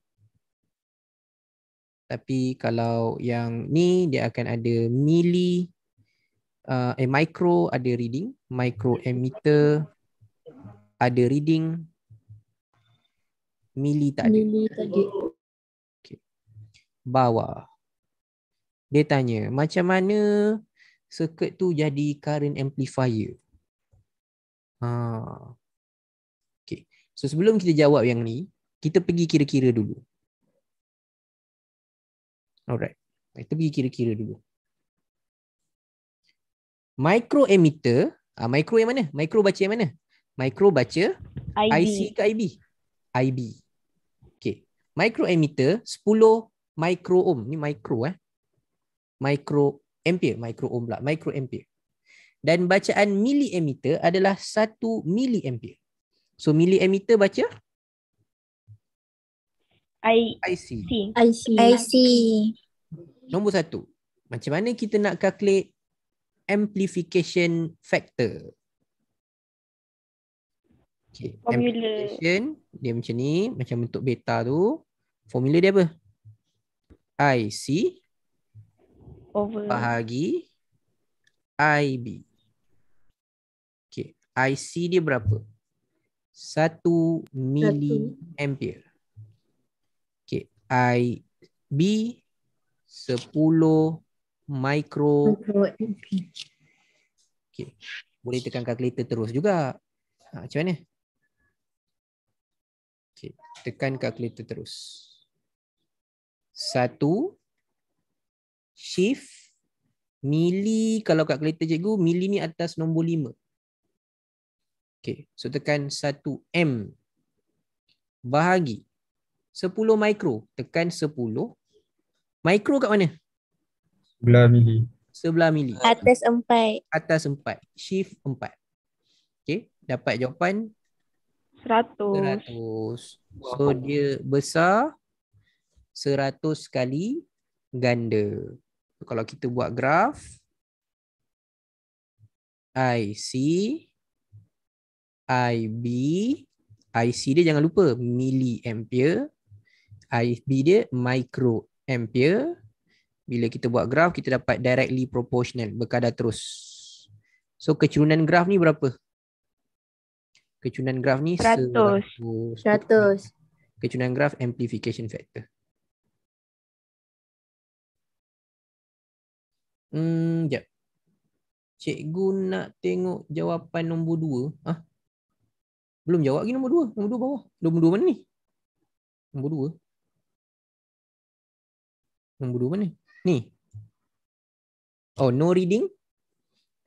tapi kalau yang ni dia akan ada mili uh, eh micro ada reading micro emitter ada reading mili tak ada mili tak ada okey bawah dia tanya macam mana circuit tu jadi current amplifier ha okey so sebelum kita jawab yang ni kita pergi kira-kira dulu Alright. Kita pergi kira-kira dulu. Micro emitter. Ah, micro yang mana? Micro baca yang mana? Micro baca IB. IC ke IB? IB. Okay. Micro emitter 10 micro ohm. Ni micro eh. Micro ampere. Micro ohm pula. Micro ampere. Dan bacaan mili emitter adalah 1 mili ampere. So mili emitter baca? I IC. IC. IC. Nombor satu, macam mana kita nak calculate amplification factor? Okay, amplification dia macam ni, macam bentuk beta tu. Formula dia apa? IC over bahagi IB. Okay, IC dia berapa? satu mili ampere. Okay, IB 10 micro okay. boleh tekan kalkulator terus juga ha, macam mana okay. tekan kalkulator terus Satu shift mili kalau calculator cikgu mili ni atas nombor lima. okay. so tekan satu M bahagi sepuluh mikro. tekan sepuluh. Mikro kat mana? Sebelah mili. Sebelah mili. Atas empat. Atas empat. Shift empat. Okay. Dapat jawapan? Seratus. Seratus. So dia besar seratus kali ganda. Kalau kita buat graf. I C I B IC dia jangan lupa mili ampere IB dia micro ampere bila kita buat graf kita dapat directly proportional berkadar terus so kecerunan graf ni berapa kecerunan graf ni 100 100 kecerunan graf amplification factor Hmm, ya. Cikgu nak tengok jawapan nombor dua. Ah, Belum jawab lagi nombor dua. Nombor dua bawah. Nombor dua mana ni? Nombor dua. Nombor dua mana? Ni. Oh, no reading.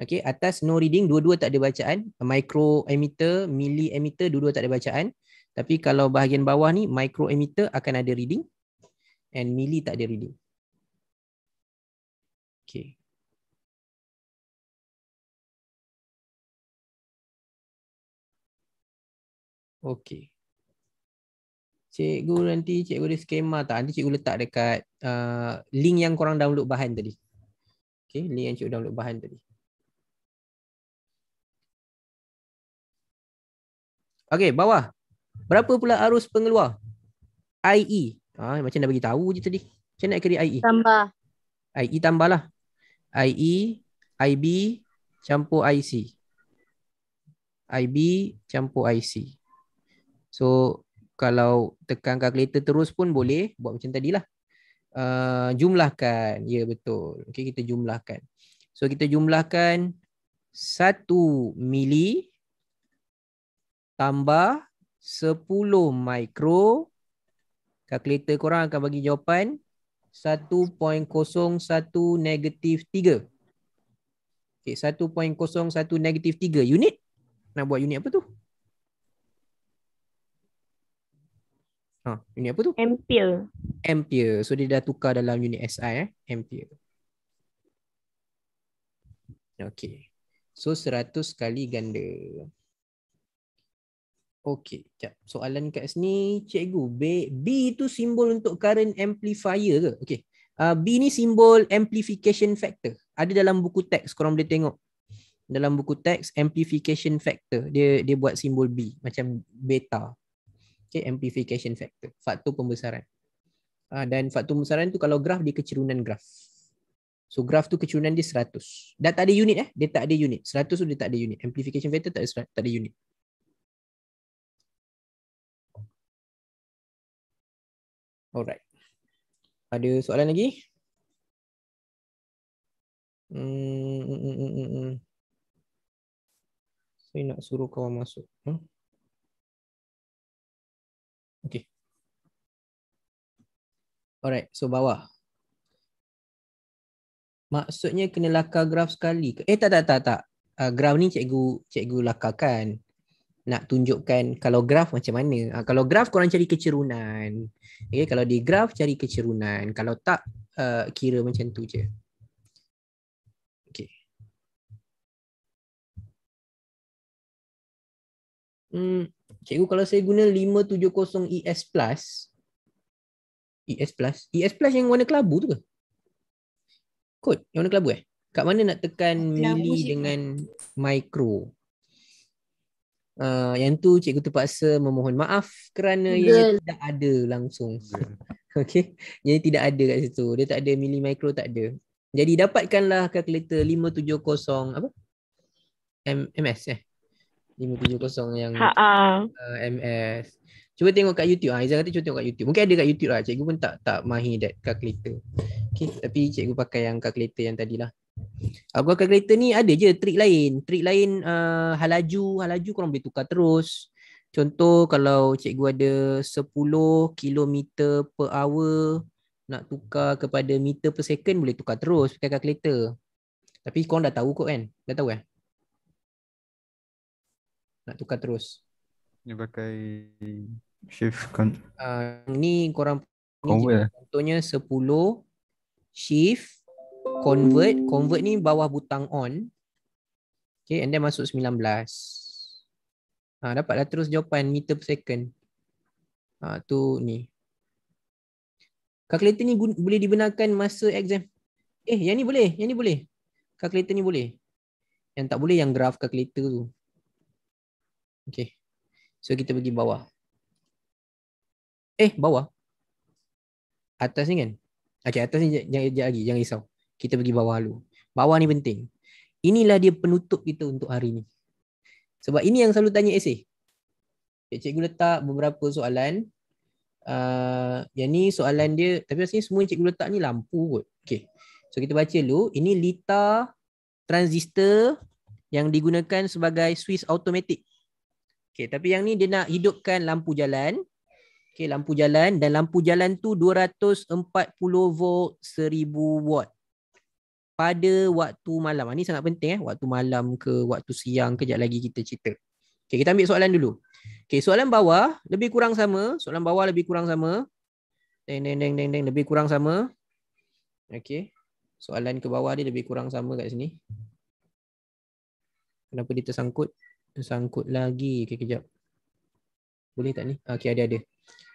Okay, atas no reading, dua-dua tak ada bacaan. Micro emitter, milli emitter, dua-dua tak ada bacaan. Tapi kalau bahagian bawah ni, micro emitter akan ada reading. And milli tak ada reading. Okay. Okay. Cikgu nanti cikgu ada skema tak? Nanti cikgu letak dekat uh, link yang korang download bahan tadi. Okay, link yang cikgu download bahan tadi. Okay, bawah. Berapa pula arus pengeluar? IE. Ha, macam dah bagi tahu je tadi. Macam nak kira IE? Tambah. IE tambahlah. IE, IB, campur IC. IB, campur IC. So, kalau tekan calculator terus pun boleh buat macam tadi lah. Uh, ah, jumlahkan. Ya yeah, betul. Okey kita jumlahkan. So kita jumlahkan 1 mili tambah 10 mikro. Calculator korang akan bagi jawapan 1.01 negatif 3. Okey 1.01 negatif 3 unit. Nak buat unit apa tu? Ha, unit apa tu? Ampere. Ampere. So dia dah tukar dalam unit SI eh. Ampere. Okay. So 100 kali ganda. Okay. Sekejap. Soalan kat sini. Cikgu, B, B tu simbol untuk current amplifier ke? Okay. Uh, ah, B ni simbol amplification factor. Ada dalam buku teks. Korang boleh tengok. Dalam buku teks, amplification factor. Dia dia buat simbol B. Macam Beta okay, amplification factor, faktor pembesaran. Ha, dan faktor pembesaran tu kalau graf, dia kecerunan graf. So graf tu kecerunan dia 100. Dah tak ada unit eh, dia tak ada unit. 100 tu dia tak ada unit. Amplification factor tak ada, tak ada unit. Alright. Ada soalan lagi? Hmm, hmm, hmm, hmm. hmm, hmm. Saya nak suruh kau masuk. Hmm? Alright, so bawah. Maksudnya kena lakar graf sekali ke? Eh tak tak tak tak. Uh, graf ni cikgu cikgu lakarkan. Nak tunjukkan kalau graf macam mana. Uh, kalau graf korang cari kecerunan. Okay, kalau di graf cari kecerunan. Kalau tak uh, kira macam tu je. Okay. Hmm, cikgu kalau saya guna 570 ES Plus. ES Plus. ES Plus yang warna kelabu tu ke? Kod yang warna kelabu eh? Kat mana nak tekan mili dengan micro? Uh, yang tu cikgu terpaksa memohon maaf kerana ia tidak ada langsung. Okey. Jadi tidak ada kat situ. Dia tak ada mili micro tak ada. Jadi dapatkanlah kalkulator 570 apa? MS eh. 570 yang ha uh, ah. ah, MS. Cuba tengok kat YouTube. ah, Aizan kata cuba tengok kat YouTube. Mungkin ada kat YouTube lah. Cikgu pun tak tak mahir that calculator. Okay. Tapi cikgu pakai yang calculator yang tadilah. Aku uh, calculator ni ada je trik lain. Trik lain uh, halaju. Halaju korang boleh tukar terus. Contoh kalau cikgu ada 10 km per hour nak tukar kepada meter per second boleh tukar terus pakai calculator. Tapi kau dah tahu kot kan? Dah tahu kan? Nak tukar terus. Dia pakai shift con uh, ni korang convert ni, eh? contohnya 10 shift convert convert ni bawah butang on okay and then masuk 19 ah uh, dapatlah terus jawapan meter per second ah uh, tu ni Kalkulator ni boleh dibenarkan masa exam eh yang ni boleh yang ni boleh Kalkulator ni boleh yang tak boleh yang graf kalkulator. tu okay So kita pergi bawah. Eh bawah Atas ni kan Okay atas ni jangan, jangan, lagi Jangan risau Kita pergi bawah dulu Bawah ni penting Inilah dia penutup kita untuk hari ni Sebab ini yang selalu tanya essay Cikgu letak beberapa soalan uh, Yang ni soalan dia Tapi rasanya semua cikgu letak ni lampu kot Okay So kita baca dulu Ini lita transistor Yang digunakan sebagai Swiss automatic Okay, tapi yang ni dia nak hidupkan lampu jalan Okay lampu jalan dan lampu jalan tu 240 volt 1000 watt. Pada waktu malam. Ini ah, sangat penting eh, waktu malam ke waktu siang kejap lagi kita cerita. Okay kita ambil soalan dulu. Okay soalan bawah lebih kurang sama, soalan bawah lebih kurang sama. Deng deng deng deng deng lebih kurang sama. Okay Soalan ke bawah dia lebih kurang sama kat sini. Kenapa dia tersangkut? Tersangkut lagi. Okay kejap. Boleh tak ni? Okay ada ada.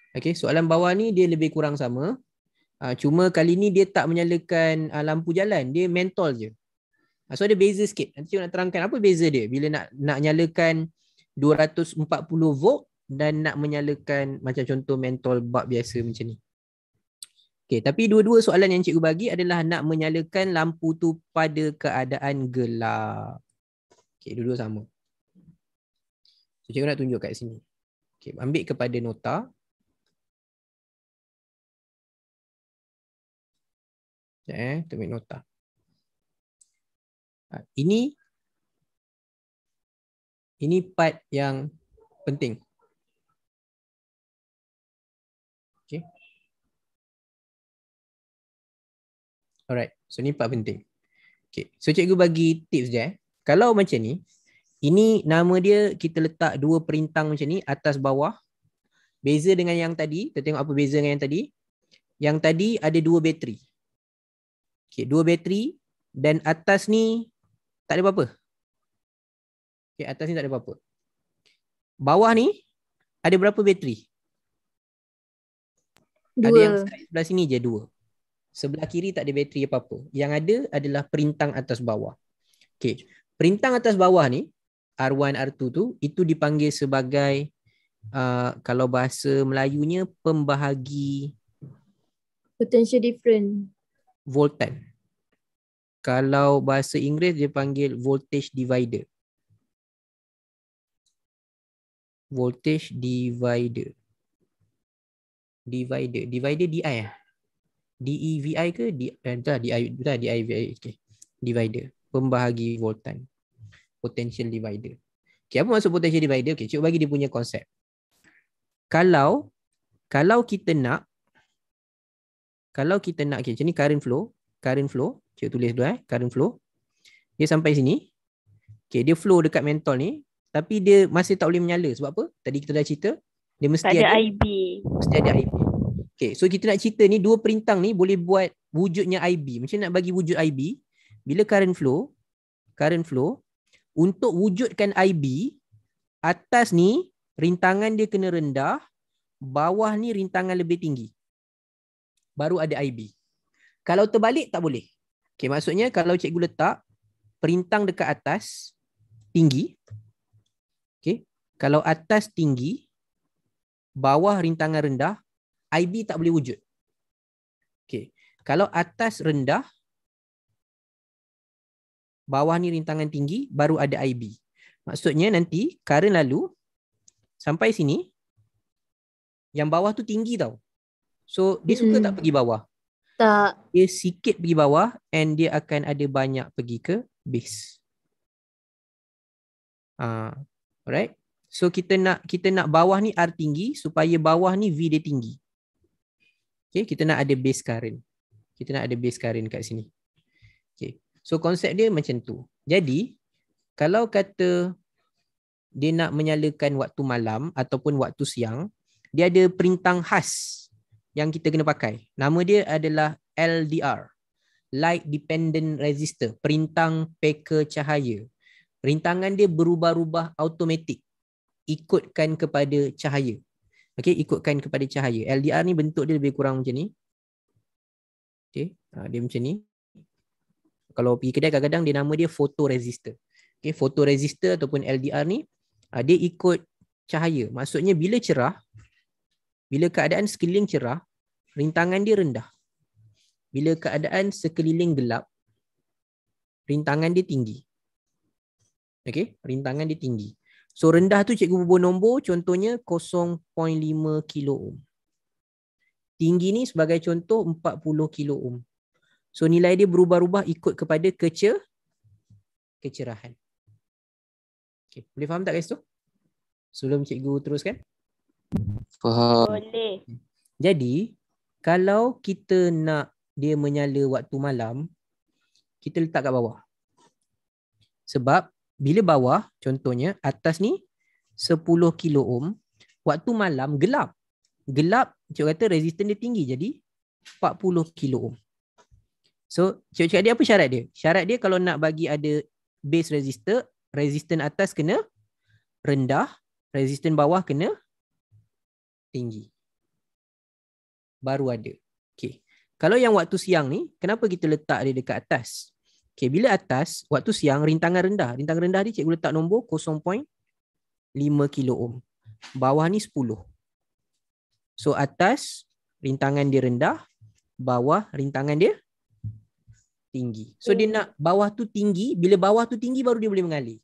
Okey, soalan bawah ni dia lebih kurang sama. Uh, cuma kali ni dia tak menyalakan uh, lampu jalan, dia mentol je. Uh, so ada beza sikit. Nanti cikgu nak terangkan apa beza dia bila nak nak nyalakan 240 volt dan nak menyalakan macam contoh mentol bab biasa macam ni. Okey, tapi dua-dua soalan yang cikgu bagi adalah nak menyalakan lampu tu pada keadaan gelap. Okey, dua-dua sama. So cikgu nak tunjuk kat sini. Okey, ambil kepada nota. Ya, eh, kita ambil nota. Ah, ini ini part yang penting. Okay. Alright, so ni part penting. Okay, so cikgu bagi tips je. Eh. Kalau macam ni, ini nama dia kita letak dua perintang macam ni atas bawah. Beza dengan yang tadi, kita tengok apa beza dengan yang tadi. Yang tadi ada dua bateri. Okay, dua bateri dan atas ni tak ada apa-apa. Okay, atas ni tak ada apa-apa. Bawah ni ada berapa bateri? Dua. Ada yang sebelah sini je dua. Sebelah kiri tak ada bateri apa-apa. Yang ada adalah perintang atas bawah. Okay. Perintang atas bawah ni, R1, R2 tu, itu dipanggil sebagai, uh, kalau bahasa Melayunya, pembahagi. Potential difference voltan. Kalau bahasa Inggeris dia panggil voltage divider. Voltage divider. Divider. Divider DI ya. Ah. E i ke di eh, entah DI entah DIVI okey. Divider. Pembahagi voltan. Potential divider. Okey apa maksud potential divider? Okey, cuba bagi dia punya konsep. Kalau kalau kita nak kalau kita nak okay, macam ni current flow, current flow, cik tulis dulu eh, current flow. Dia sampai sini. Okay, dia flow dekat mentol ni, tapi dia masih tak boleh menyala sebab apa? Tadi kita dah cerita, dia mesti ada, ada IB. Mesti ada IB. Okay, so kita nak cerita ni dua perintang ni boleh buat wujudnya IB. Macam nak bagi wujud IB, bila current flow, current flow untuk wujudkan IB atas ni rintangan dia kena rendah, bawah ni rintangan lebih tinggi baru ada IB. Kalau terbalik tak boleh. Okay, maksudnya kalau cikgu letak perintang dekat atas tinggi. Okay, kalau atas tinggi, bawah rintangan rendah, IB tak boleh wujud. Okay, kalau atas rendah, bawah ni rintangan tinggi, baru ada IB. Maksudnya nanti current lalu sampai sini, yang bawah tu tinggi tau. So dia suka mm. tak hmm. pergi bawah Tak Dia sikit pergi bawah And dia akan ada banyak pergi ke base uh, Alright So kita nak kita nak bawah ni R tinggi Supaya bawah ni V dia tinggi Okay kita nak ada base current Kita nak ada base current kat sini Okay so konsep dia macam tu Jadi kalau kata dia nak menyalakan waktu malam ataupun waktu siang dia ada perintang khas yang kita kena pakai. Nama dia adalah LDR. Light Dependent Resistor. Perintang peka cahaya. Rintangan dia berubah-ubah automatik. Ikutkan kepada cahaya. Okay, ikutkan kepada cahaya. LDR ni bentuk dia lebih kurang macam ni. Okay, ha, dia macam ni. Kalau pergi kedai kadang-kadang dia nama dia photoresistor. Okay, photoresistor ataupun LDR ni ha, dia ikut cahaya. Maksudnya bila cerah, bila keadaan sekeliling cerah, rintangan dia rendah. Bila keadaan sekeliling gelap, rintangan dia tinggi. Okey, rintangan dia tinggi. So rendah tu cikgu bubuh nombor contohnya 0.5 kilo ohm. Tinggi ni sebagai contoh 40 kilo ohm. So nilai dia berubah-ubah ikut kepada kecer kecerahan. Okey, boleh faham tak guys tu? Sebelum cikgu teruskan. Faham. Boleh. Jadi, kalau kita nak dia menyala waktu malam, kita letak kat bawah. Sebab bila bawah, contohnya atas ni 10 kilo ohm, waktu malam gelap. Gelap, cikgu kata resisten dia tinggi. Jadi 40 kilo ohm. So, cikgu cakap dia apa syarat dia? Syarat dia kalau nak bagi ada base resistor, resisten atas kena rendah, resisten bawah kena tinggi. Baru ada. Okey. Kalau yang waktu siang ni, kenapa kita letak dia dekat atas? Okey, bila atas, waktu siang rintangan rendah. Rintangan rendah ni cikgu letak nombor 0.5 kilo ohm. Bawah ni 10. So atas rintangan dia rendah, bawah rintangan dia tinggi. So dia nak bawah tu tinggi, bila bawah tu tinggi baru dia boleh mengalir.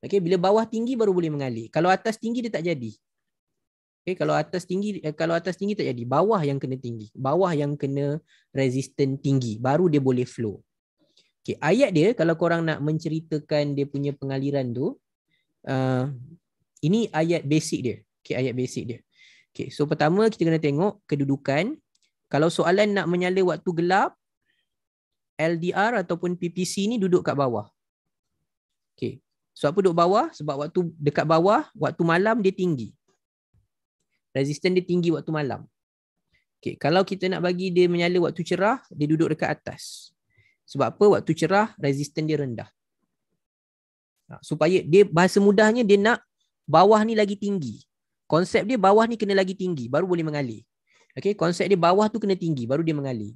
Okey, bila bawah tinggi baru boleh mengalir. Kalau atas tinggi dia tak jadi. Okay, kalau atas tinggi eh, kalau atas tinggi tak jadi, bawah yang kena tinggi. Bawah yang kena resistant tinggi baru dia boleh flow. Okay, ayat dia kalau korang nak menceritakan dia punya pengaliran tu uh, ini ayat basic dia. Okay, ayat basic dia. Okay, so pertama kita kena tengok kedudukan. Kalau soalan nak menyala waktu gelap, LDR ataupun PPC ni duduk kat bawah. Okay. Sebab so, apa duduk bawah? Sebab waktu dekat bawah, waktu malam dia tinggi resistance dia tinggi waktu malam. Okay, kalau kita nak bagi dia menyala waktu cerah, dia duduk dekat atas. Sebab apa? Waktu cerah, resistance dia rendah. Supaya dia bahasa mudahnya dia nak bawah ni lagi tinggi. Konsep dia bawah ni kena lagi tinggi baru boleh mengalir. Okay, konsep dia bawah tu kena tinggi baru dia mengalir.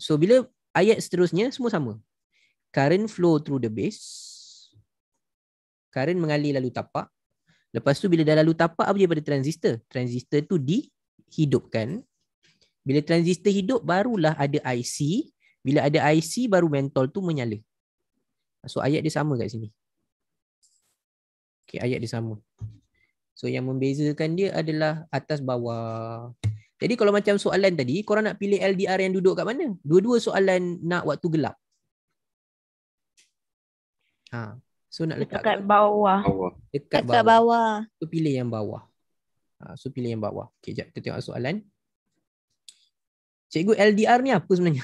So bila ayat seterusnya semua sama. Current flow through the base. Current mengalir lalu tapak. Lepas tu bila dah lalu tapak apa je pada transistor? Transistor tu dihidupkan. Bila transistor hidup barulah ada IC. Bila ada IC baru mentol tu menyala. So ayat dia sama kat sini. Okay, ayat dia sama. So yang membezakan dia adalah atas bawah. Jadi kalau macam soalan tadi, korang nak pilih LDR yang duduk kat mana? Dua-dua soalan nak waktu gelap. Ha, So nak letak dekat bawah. bawah. Dekat, bawah. tu So pilih yang bawah. Ha, so pilih yang bawah. Okay, jap kita tengok soalan. Cikgu LDR ni apa sebenarnya?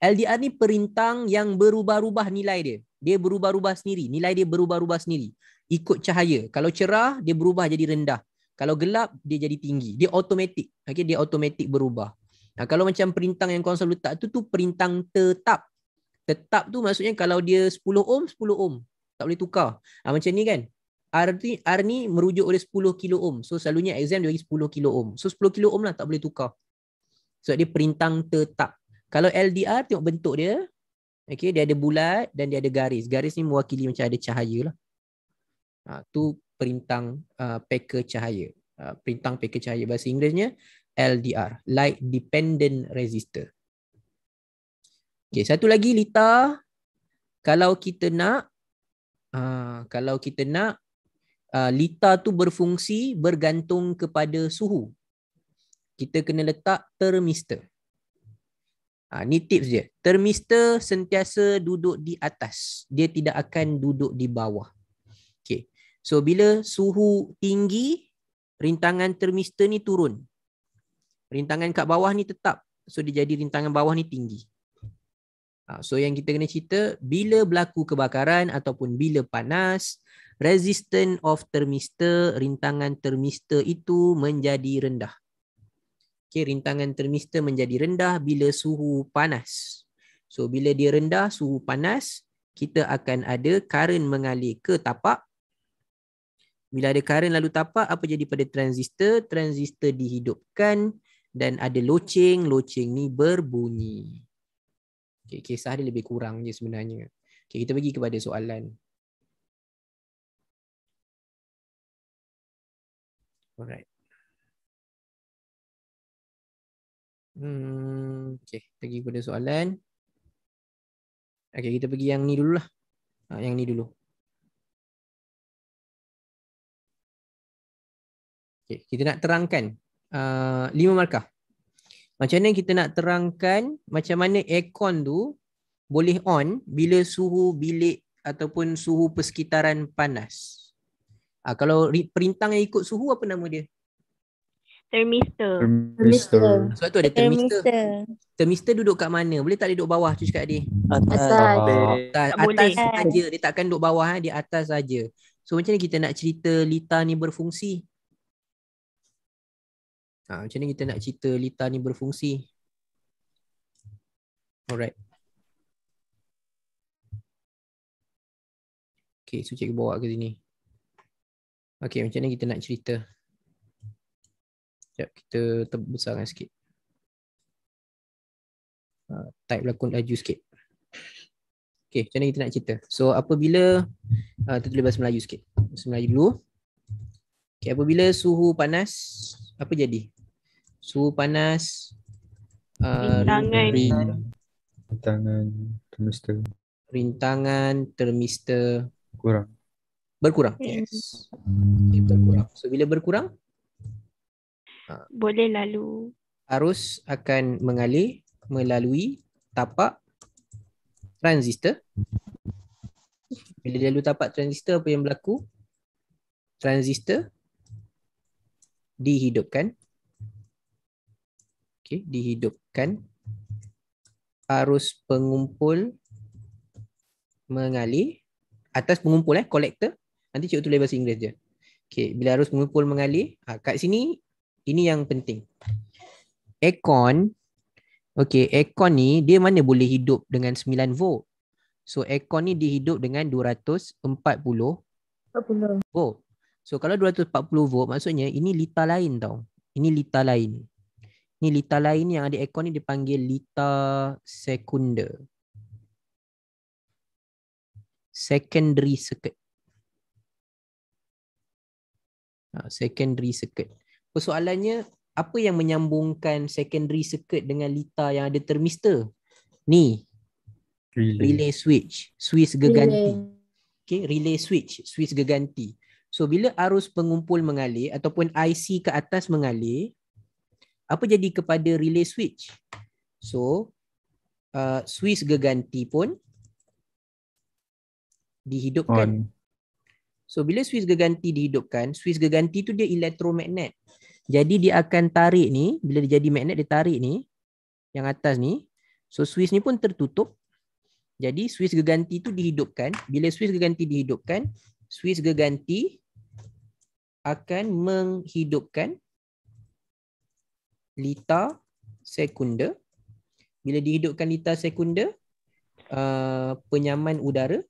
LDR ni perintang yang berubah-ubah nilai dia. Dia berubah-ubah sendiri. Nilai dia berubah-ubah sendiri. Ikut cahaya. Kalau cerah, dia berubah jadi rendah. Kalau gelap, dia jadi tinggi. Dia automatik. Okay, dia automatik berubah. Nah, ha, kalau macam perintang yang konsol letak tu, tu perintang tetap. Tetap tu maksudnya kalau dia 10 ohm, 10 ohm tak boleh tukar. Ha, macam ni kan. R ni, R ni merujuk oleh 10 kilo ohm. So selalunya exam dia bagi 10 kilo ohm. So 10 kilo ohm lah tak boleh tukar. So dia perintang tetap. Kalau LDR tengok bentuk dia. Okay, dia ada bulat dan dia ada garis. Garis ni mewakili macam ada cahaya lah. Ha, tu perintang uh, ah, peka cahaya. Uh, perintang peka cahaya bahasa Inggerisnya LDR. Light Dependent Resistor. Okay, satu lagi lita. Kalau kita nak Ha, kalau kita nak uh, lita tu berfungsi bergantung kepada suhu. Kita kena letak termister. Ah ni tips dia. Termister sentiasa duduk di atas. Dia tidak akan duduk di bawah. Okay. So bila suhu tinggi, rintangan termister ni turun. Rintangan kat bawah ni tetap. So dia jadi rintangan bawah ni tinggi. Ha, so yang kita kena cerita bila berlaku kebakaran ataupun bila panas, resistance of thermistor, rintangan thermistor itu menjadi rendah. Okay, rintangan thermistor menjadi rendah bila suhu panas. So bila dia rendah suhu panas, kita akan ada current mengalir ke tapak bila ada current lalu tapak, apa jadi pada transistor? Transistor dihidupkan dan ada loceng. Loceng ni berbunyi. Okay, kisah dia lebih kurang je sebenarnya. Okay, kita pergi kepada soalan. Alright. Hmm, okay, pergi kepada soalan. Okay, kita pergi yang ni dulu lah. Ha, yang ni dulu. Okay, kita nak terangkan uh, lima markah. Macam mana kita nak terangkan macam mana aircon tu boleh on bila suhu bilik ataupun suhu persekitaran panas. Ah kalau perintang yang ikut suhu apa nama dia? Termistor. Termistor. So tu ada termistor. Termistor duduk kat mana? Boleh tak duduk bawah tu cakap dia? Atas. Atas saja. Dia takkan duduk bawah ha? dia atas saja. So macam ni kita nak cerita Lita ni berfungsi? Ha, macam mana kita nak cerita Lita ni berfungsi? Alright. Okay, so cikgu bawa ke sini. Okay, macam mana kita nak cerita? Sekejap, kita terbesarkan sikit. Ha, type lakon laju sikit. Okay, macam mana kita nak cerita? So, apabila uh, ha, tertulis bahasa Melayu sikit. Bahasa Melayu dulu. Okay, apabila suhu panas, apa jadi? suhu panas uh, rintangan rintangan termister rintangan termister kurang berkurang hmm. yes okay, berkurang so bila berkurang ah. boleh lalu arus akan mengalir melalui tapak transistor bila dia lalu tapak transistor apa yang berlaku transistor dihidupkan okey dihidupkan arus pengumpul mengalir atas pengumpul eh kolektor nanti cikgu tulis bahasa Inggeris je okey bila arus pengumpul mengalir ha, kat sini ini yang penting aircon okey aircon ni dia mana boleh hidup dengan 9 volt so aircon ni dihidup dengan 240 40. volt so kalau 240 volt maksudnya ini lita lain tau ini lita lain Ni lita lain yang ada aircon ni dipanggil lita sekunda. Secondary circuit. Ha, secondary circuit. Persoalannya, apa yang menyambungkan secondary circuit dengan lita yang ada termister? Ni. Relay, relay switch. Switch geganti. Okay, relay switch. Switch geganti. So, bila arus pengumpul mengalir ataupun IC ke atas mengalir, apa jadi kepada relay switch so uh, switch geganti pun dihidupkan On. so bila switch geganti dihidupkan switch geganti tu dia elektromagnet jadi dia akan tarik ni bila dia jadi magnet dia tarik ni yang atas ni so switch ni pun tertutup jadi switch geganti tu dihidupkan bila switch geganti dihidupkan switch geganti akan menghidupkan lita sekunder Bila dihidupkan lita sekunder uh, penyaman udara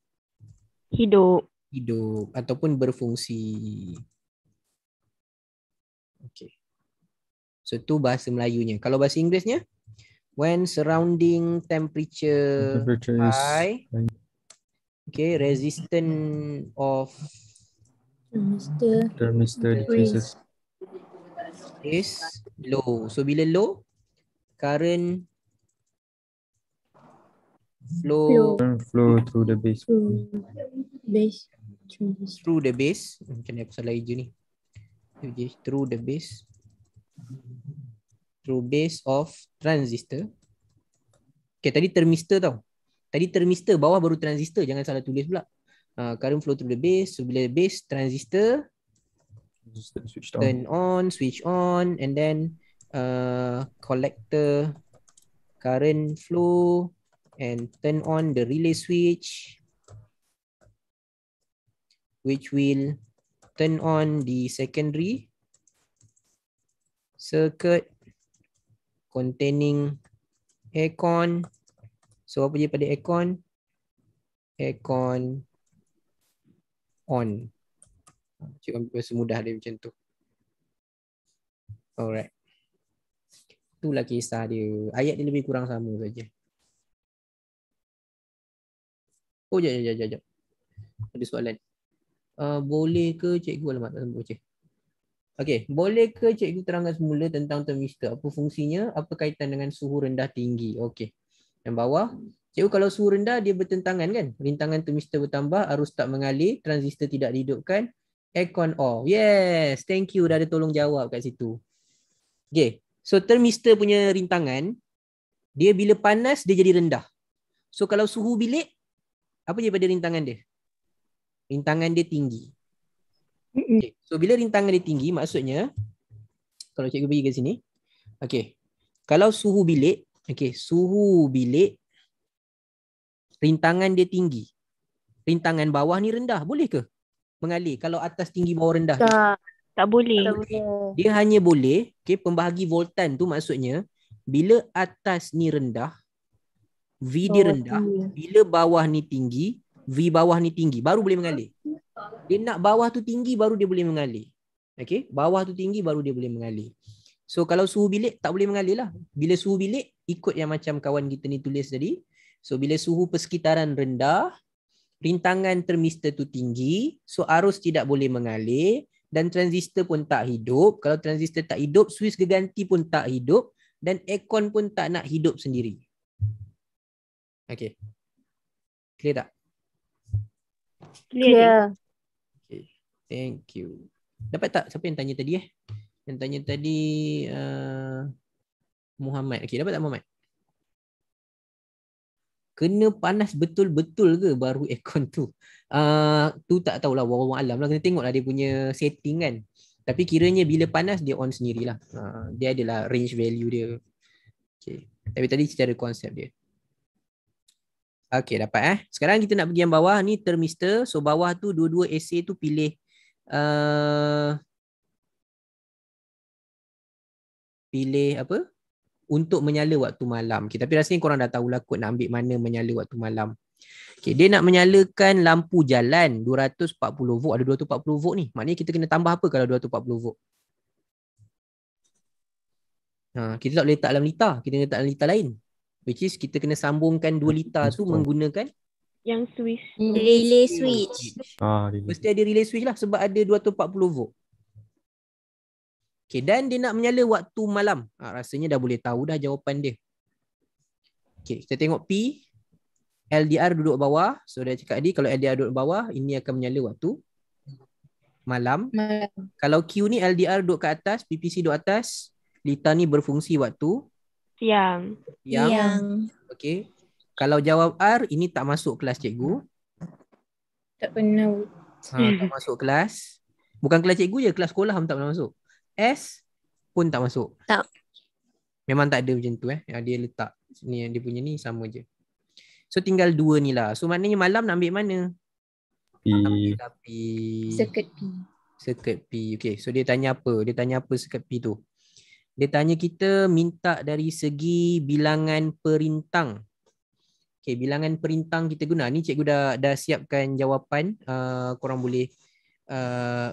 hidup. Hidup ataupun berfungsi. Okay. So tu bahasa Melayunya. Kalau bahasa Inggerisnya, when surrounding temperature, temperature high, is... okay, resistant of thermistor, thermistor decreases is low. So bila low, current flow, current flow through the base. base. Through the base. Macam ni aku salah hijau ni. Through the base. Through base of transistor. Okay, tadi termistor tau. Tadi termistor, bawah baru transistor. Jangan salah tulis pula. Uh, current flow through the base. So bila base, transistor system on. Turn on, switch on, and then uh, collector current flow and turn on the relay switch, which will turn on the secondary circuit containing aircon. So apa je pada aircon? Aircon on. Ha, cik ambil bahasa mudah dia macam tu. Alright. Itulah kisah dia. Ayat dia lebih kurang sama saja. Oh, jap, jap, jap, jap. Ada soalan. Uh, boleh ke cikgu alamat tak sempurna? Okey, boleh ke cikgu terangkan semula tentang termister? Apa fungsinya? Apa kaitan dengan suhu rendah tinggi? Okey. Yang bawah, cikgu kalau suhu rendah dia bertentangan kan? Rintangan termister bertambah, arus tak mengalir, transistor tidak dihidupkan, aircon off. Yes, thank you dah ada tolong jawab kat situ. Okay, so thermistor punya rintangan, dia bila panas, dia jadi rendah. So kalau suhu bilik, apa daripada rintangan dia? Rintangan dia tinggi. Okay. So bila rintangan dia tinggi, maksudnya, kalau cikgu pergi ke sini, okay. kalau suhu bilik, okay, suhu bilik, rintangan dia tinggi. Rintangan bawah ni rendah, boleh ke? mengalir kalau atas tinggi bawah rendah tak, tak boleh dia hanya boleh okey pembahagi voltan tu maksudnya bila atas ni rendah V dia rendah bila bawah ni tinggi V bawah ni tinggi baru boleh mengalir dia nak bawah tu tinggi baru dia boleh mengalir okey bawah tu tinggi baru dia boleh mengalir so kalau suhu bilik tak boleh mengalir lah bila suhu bilik ikut yang macam kawan kita ni tulis tadi so bila suhu persekitaran rendah rintangan termistor tu tinggi, so arus tidak boleh mengalir dan transistor pun tak hidup. Kalau transistor tak hidup, switch geganti pun tak hidup dan aircon pun tak nak hidup sendiri. Okey, Clear tak? Clear. Okay. Thank you. Dapat tak siapa yang tanya tadi eh? Yang tanya tadi uh, Muhammad. Okey, dapat tak Muhammad? kena panas betul-betul ke baru aircon tu uh, tu tak tahulah warung alam lah kena tengok lah dia punya setting kan tapi kiranya bila panas dia on sendirilah uh, dia adalah range value dia okay. tapi tadi secara konsep dia Okay dapat eh Sekarang kita nak pergi yang bawah Ni termister So bawah tu Dua-dua essay tu pilih uh, Pilih apa untuk menyala waktu malam. Okay, tapi rasanya korang dah tahulah kot nak ambil mana menyala waktu malam. Okay, dia nak menyalakan lampu jalan 240 volt. Ada 240 volt ni. Maknanya kita kena tambah apa kalau 240 volt? Ha, kita tak boleh letak dalam litar. Kita kena letak dalam litar lain. Which is kita kena sambungkan dua litar tu menggunakan yang switch. Relay switch. Ah, Mesti ada relay switch lah sebab ada 240 volt. Okay, dan dia nak menyala waktu malam. Ha, rasanya dah boleh tahu dah jawapan dia. Okay, kita tengok P LDR duduk bawah. So dia cakap tadi kalau LDR duduk bawah ini akan menyala waktu malam. malam. Kalau Q ni LDR duduk ke atas, PPC duduk atas, Lita ni berfungsi waktu siang. Siang. siang. Okey. Kalau jawab R ini tak masuk kelas cikgu. Tak pernah. Ha, tak masuk kelas. Bukan kelas cikgu je, kelas sekolah pun tak pernah masuk. S pun tak masuk. Tak. Memang tak ada macam tu eh. dia letak ni yang dia punya ni sama je. So tinggal dua ni lah. So maknanya malam nak ambil mana? P. P. Circuit P. Circuit P. Okay. So dia tanya apa? Dia tanya apa circuit P tu? Dia tanya kita minta dari segi bilangan perintang. Okay, bilangan perintang kita guna. Ni cikgu dah, dah siapkan jawapan. Uh, korang boleh uh,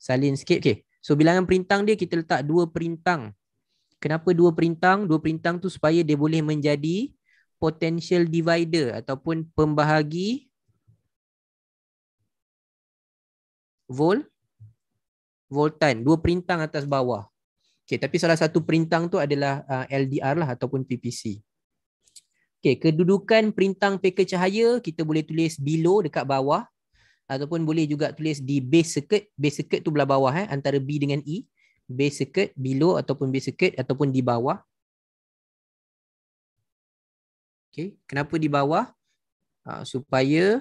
salin sikit. Okay, So bilangan perintang dia kita letak dua perintang. Kenapa dua perintang? Dua perintang tu supaya dia boleh menjadi potential divider ataupun pembahagi volt voltan. Dua perintang atas bawah. Okay, tapi salah satu perintang tu adalah uh, LDR lah ataupun PPC. Okay, kedudukan perintang peka cahaya kita boleh tulis below dekat bawah ataupun boleh juga tulis di base circuit base circuit tu belah bawah eh antara B dengan E base circuit below ataupun base circuit ataupun di bawah okey kenapa di bawah uh, supaya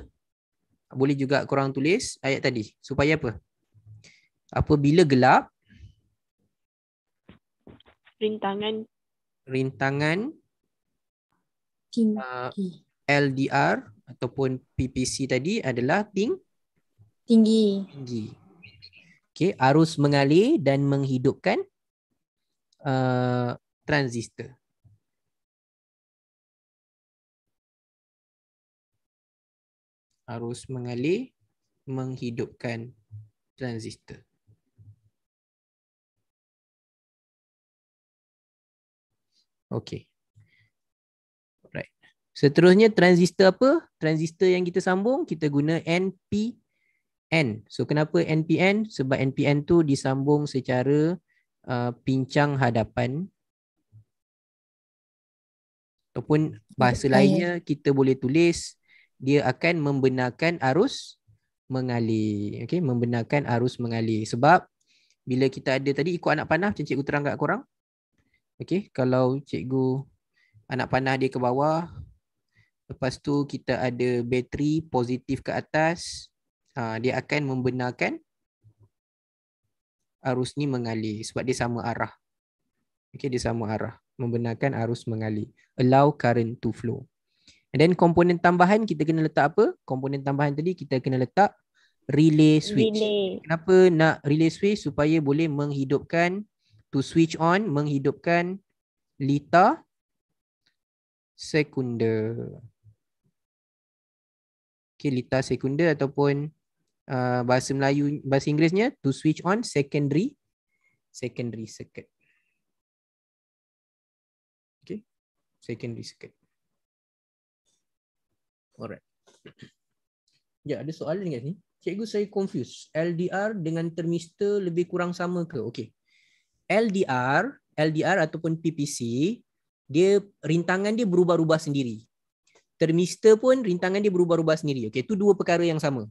boleh juga korang tulis ayat tadi supaya apa apabila gelap rintangan rintangan uh, ah, LDR ataupun PPC tadi adalah ting Tinggi. Tinggi. Okey, arus mengalir dan menghidupkan uh, transistor. Arus mengalir menghidupkan transistor. Okey. Right. Seterusnya transistor apa? Transistor yang kita sambung kita guna NPN. N. So kenapa NPN? Sebab NPN tu disambung secara uh, pincang hadapan. Ataupun bahasa okay. lainnya kita boleh tulis dia akan membenarkan arus mengalir. Okey, membenarkan arus mengalir. Sebab bila kita ada tadi ikut anak panah macam cikgu terang kat korang. Okey, kalau cikgu anak panah dia ke bawah. Lepas tu kita ada bateri positif ke atas. Ha, dia akan membenarkan arus ni mengalir sebab dia sama arah. Okey, dia sama arah. Membenarkan arus mengalir. Allow current to flow. And then komponen tambahan kita kena letak apa? Komponen tambahan tadi kita kena letak relay switch. Relay. Kenapa nak relay switch? Supaya boleh menghidupkan to switch on, menghidupkan lita sekunder. Okay, lita sekunder ataupun uh, bahasa Melayu bahasa Inggerisnya to switch on secondary secondary circuit. Okay, secondary circuit. Alright. Ya, ada soalan dekat sini. Cikgu saya confuse LDR dengan termistor lebih kurang sama ke? okay LDR, LDR ataupun PPC, dia rintangan dia berubah-ubah sendiri. Termistor pun rintangan dia berubah-ubah sendiri. Okey, tu dua perkara yang sama.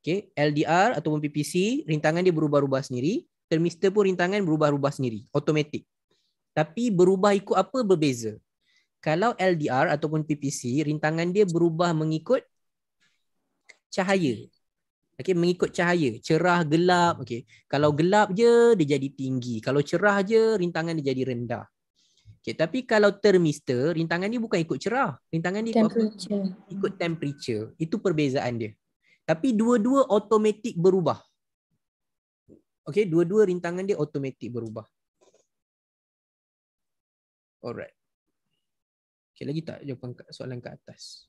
Okay, LDR ataupun PPC, rintangan dia berubah-ubah sendiri. Termister pun rintangan berubah-ubah sendiri, automatic. Tapi berubah ikut apa berbeza? Kalau LDR ataupun PPC, rintangan dia berubah mengikut cahaya. Okay, mengikut cahaya, cerah, gelap. Okay. Kalau gelap je, dia jadi tinggi. Kalau cerah je, rintangan dia jadi rendah. Okay, tapi kalau termister, rintangan ni bukan ikut cerah. Rintangan ni ikut temperature. Ikut temperature. Itu perbezaan dia. Tapi dua-dua automatik berubah. Okay, dua-dua rintangan dia automatik berubah. Alright. Okay, lagi tak jawapan soalan ke atas.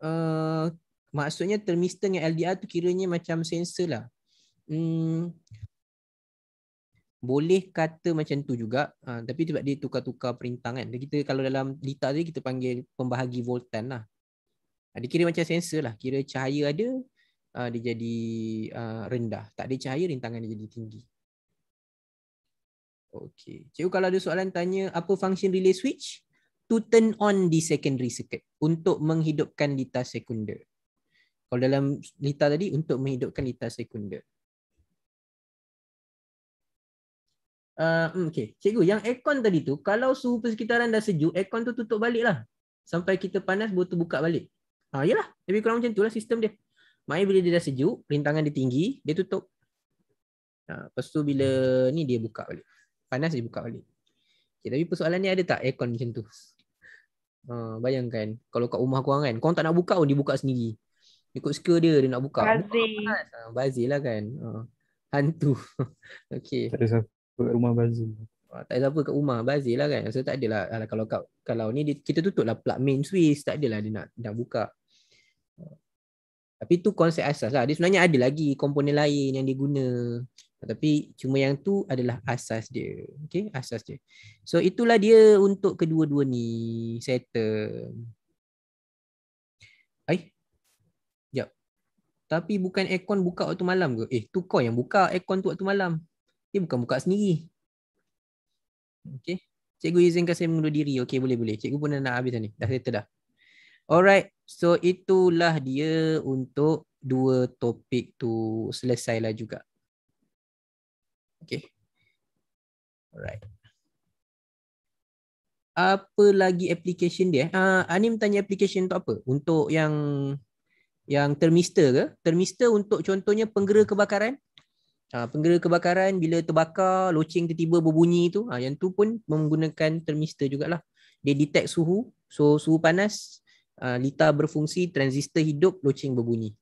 Uh, maksudnya termister dengan LDR tu kiranya macam sensor lah. Hmm, boleh kata macam tu juga. Uh, tapi sebab dia tukar-tukar perintangan. Kita kalau dalam litar tadi kita panggil pembahagi voltan lah. Ada ah, kira macam sensor lah. Kira cahaya ada, uh, dia jadi uh, rendah. Tak ada cahaya, rintangan dia jadi tinggi. Okey. Cikgu kalau ada soalan tanya apa fungsi relay switch? To turn on the secondary circuit. Untuk menghidupkan litar sekunder. Kalau dalam litar tadi, untuk menghidupkan litar sekunder. Uh, hmm, okay. Cikgu, yang aircon tadi tu, kalau suhu persekitaran dah sejuk, aircon tu tutup balik lah. Sampai kita panas, botol buka balik. Ha, yelah, lebih kurang macam itulah sistem dia. Mai bila dia dah sejuk, rintangan dia tinggi, dia tutup. Ha, lepas tu bila ni dia buka balik. Panas dia buka balik. Okay, tapi persoalan ni ada tak aircon macam tu? Ha, bayangkan, kalau kat rumah korang kan, korang tak nak buka pun dia buka sendiri. Ikut suka dia, dia nak buka. Bazir. Ha, lah kan. Ha, hantu. okay. Tak ada siapa kat rumah bazir. Ha, tak ada siapa kat rumah Bazir lah kan So tak adalah Kalau kalau, kalau ni dia, Kita tutup lah plug main switch Tak adalah dia nak, nak buka tapi tu konsep asas lah. Dia sebenarnya ada lagi komponen lain yang diguna. Tapi cuma yang tu adalah asas dia. Okay, asas dia. So itulah dia untuk kedua-dua ni. Settle. Ay? Sekejap. Tapi bukan aircon buka waktu malam ke? Eh, tu kau yang buka aircon tu waktu malam. Dia bukan buka sendiri. Okay. Cikgu izinkan saya mengundur diri. Okay, boleh-boleh. Cikgu pun dah nak habis ni. Dah settle dah. Alright. So itulah dia untuk dua topik tu selesailah juga. Okay. Alright. Apa lagi application dia? Ah, Anim tanya application untuk apa? Untuk yang yang termister ke? Termister untuk contohnya penggera kebakaran. Ah, penggera kebakaran bila terbakar, loceng tiba-tiba berbunyi tu. ah, yang tu pun menggunakan termister jugalah. Dia detect suhu. So suhu panas, Ah, lita berfungsi, transistor hidup, loceng berbunyi.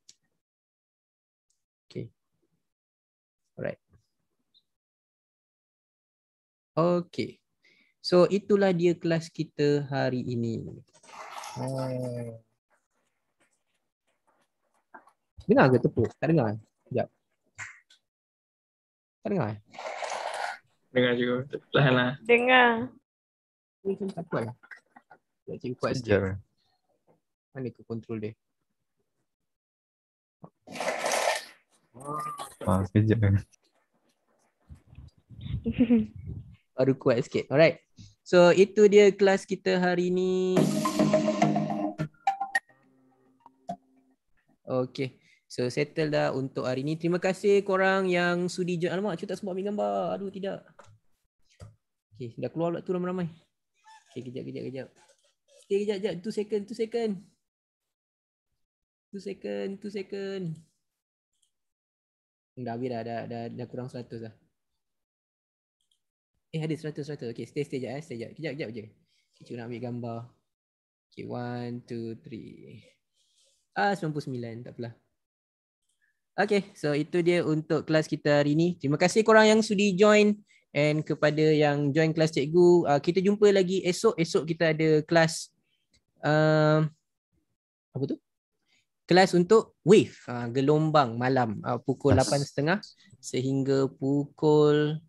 Okay. Alright. Okay. So itulah dia kelas kita hari ini. Hmm. Dengar ke tepuk? Tak dengar? Sekejap. Tak dengar? Eh? Dengar juga. Perlahan lah. Dengar. Ini macam tak kuat lah. Tak kuat sekejap. sekejap mana ke control dia? Ah, sekejap kan. Baru kuat sikit. Alright. So, itu dia kelas kita hari ni. Okay. So, settle dah untuk hari ni. Terima kasih korang yang sudi jalan Alamak, cuba tak sempat ambil gambar. Aduh, tidak. Okay, dah keluar lah tu ramai-ramai. Okay, kejap, kejap, kejap. Okay, kejap, kejap. Two second, two second. 2 second, 2 second. Dah habis dah, dah, dah, dah kurang 100 dah. Eh ada 100, 100. Okay, stay, stay sekejap eh, stay sekejap. Kejap, kejap, kejap je. Cucu nak ambil gambar. Okay, 1, 2, 3. Ah, 99, takpelah. Okay, so itu dia untuk kelas kita hari ini. Terima kasih korang yang sudi join and kepada yang join kelas cikgu. Uh, kita jumpa lagi esok. Esok kita ada kelas uh, apa tu? kelas untuk wave uh, gelombang malam uh, pukul 8.30 sehingga pukul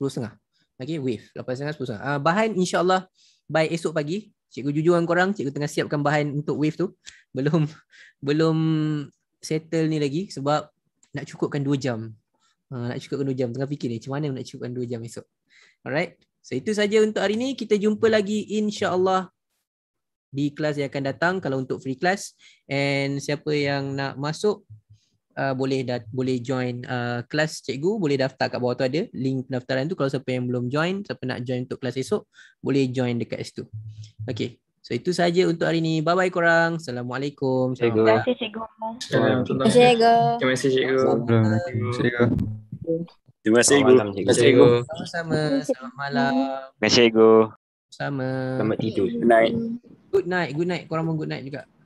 10.30 okey wave 8.30 10.30 uh, bahan insyaallah by esok pagi cikgu jujur dengan korang cikgu tengah siapkan bahan untuk wave tu belum belum settle ni lagi sebab nak cukupkan 2 jam uh, nak cukupkan 2 jam tengah fikir ni macam mana nak cukupkan 2 jam esok alright so itu saja untuk hari ni kita jumpa lagi insyaallah di kelas yang akan datang kalau untuk free class and siapa yang nak masuk uh, boleh dat- boleh join uh, kelas cikgu boleh daftar kat bawah tu ada link pendaftaran tu kalau siapa yang belum join siapa nak join untuk kelas esok boleh join dekat situ okey so itu saja untuk hari ni bye bye korang assalamualaikum cikgu. terima kasih cikgu terima kasih cikgu terima kasih cikgu terima kasih cikgu terima kasih cikgu sama-sama selamat malam terima kasih cikgu sama selamat tidur Good night Good night, good night. Korang pun good night juga.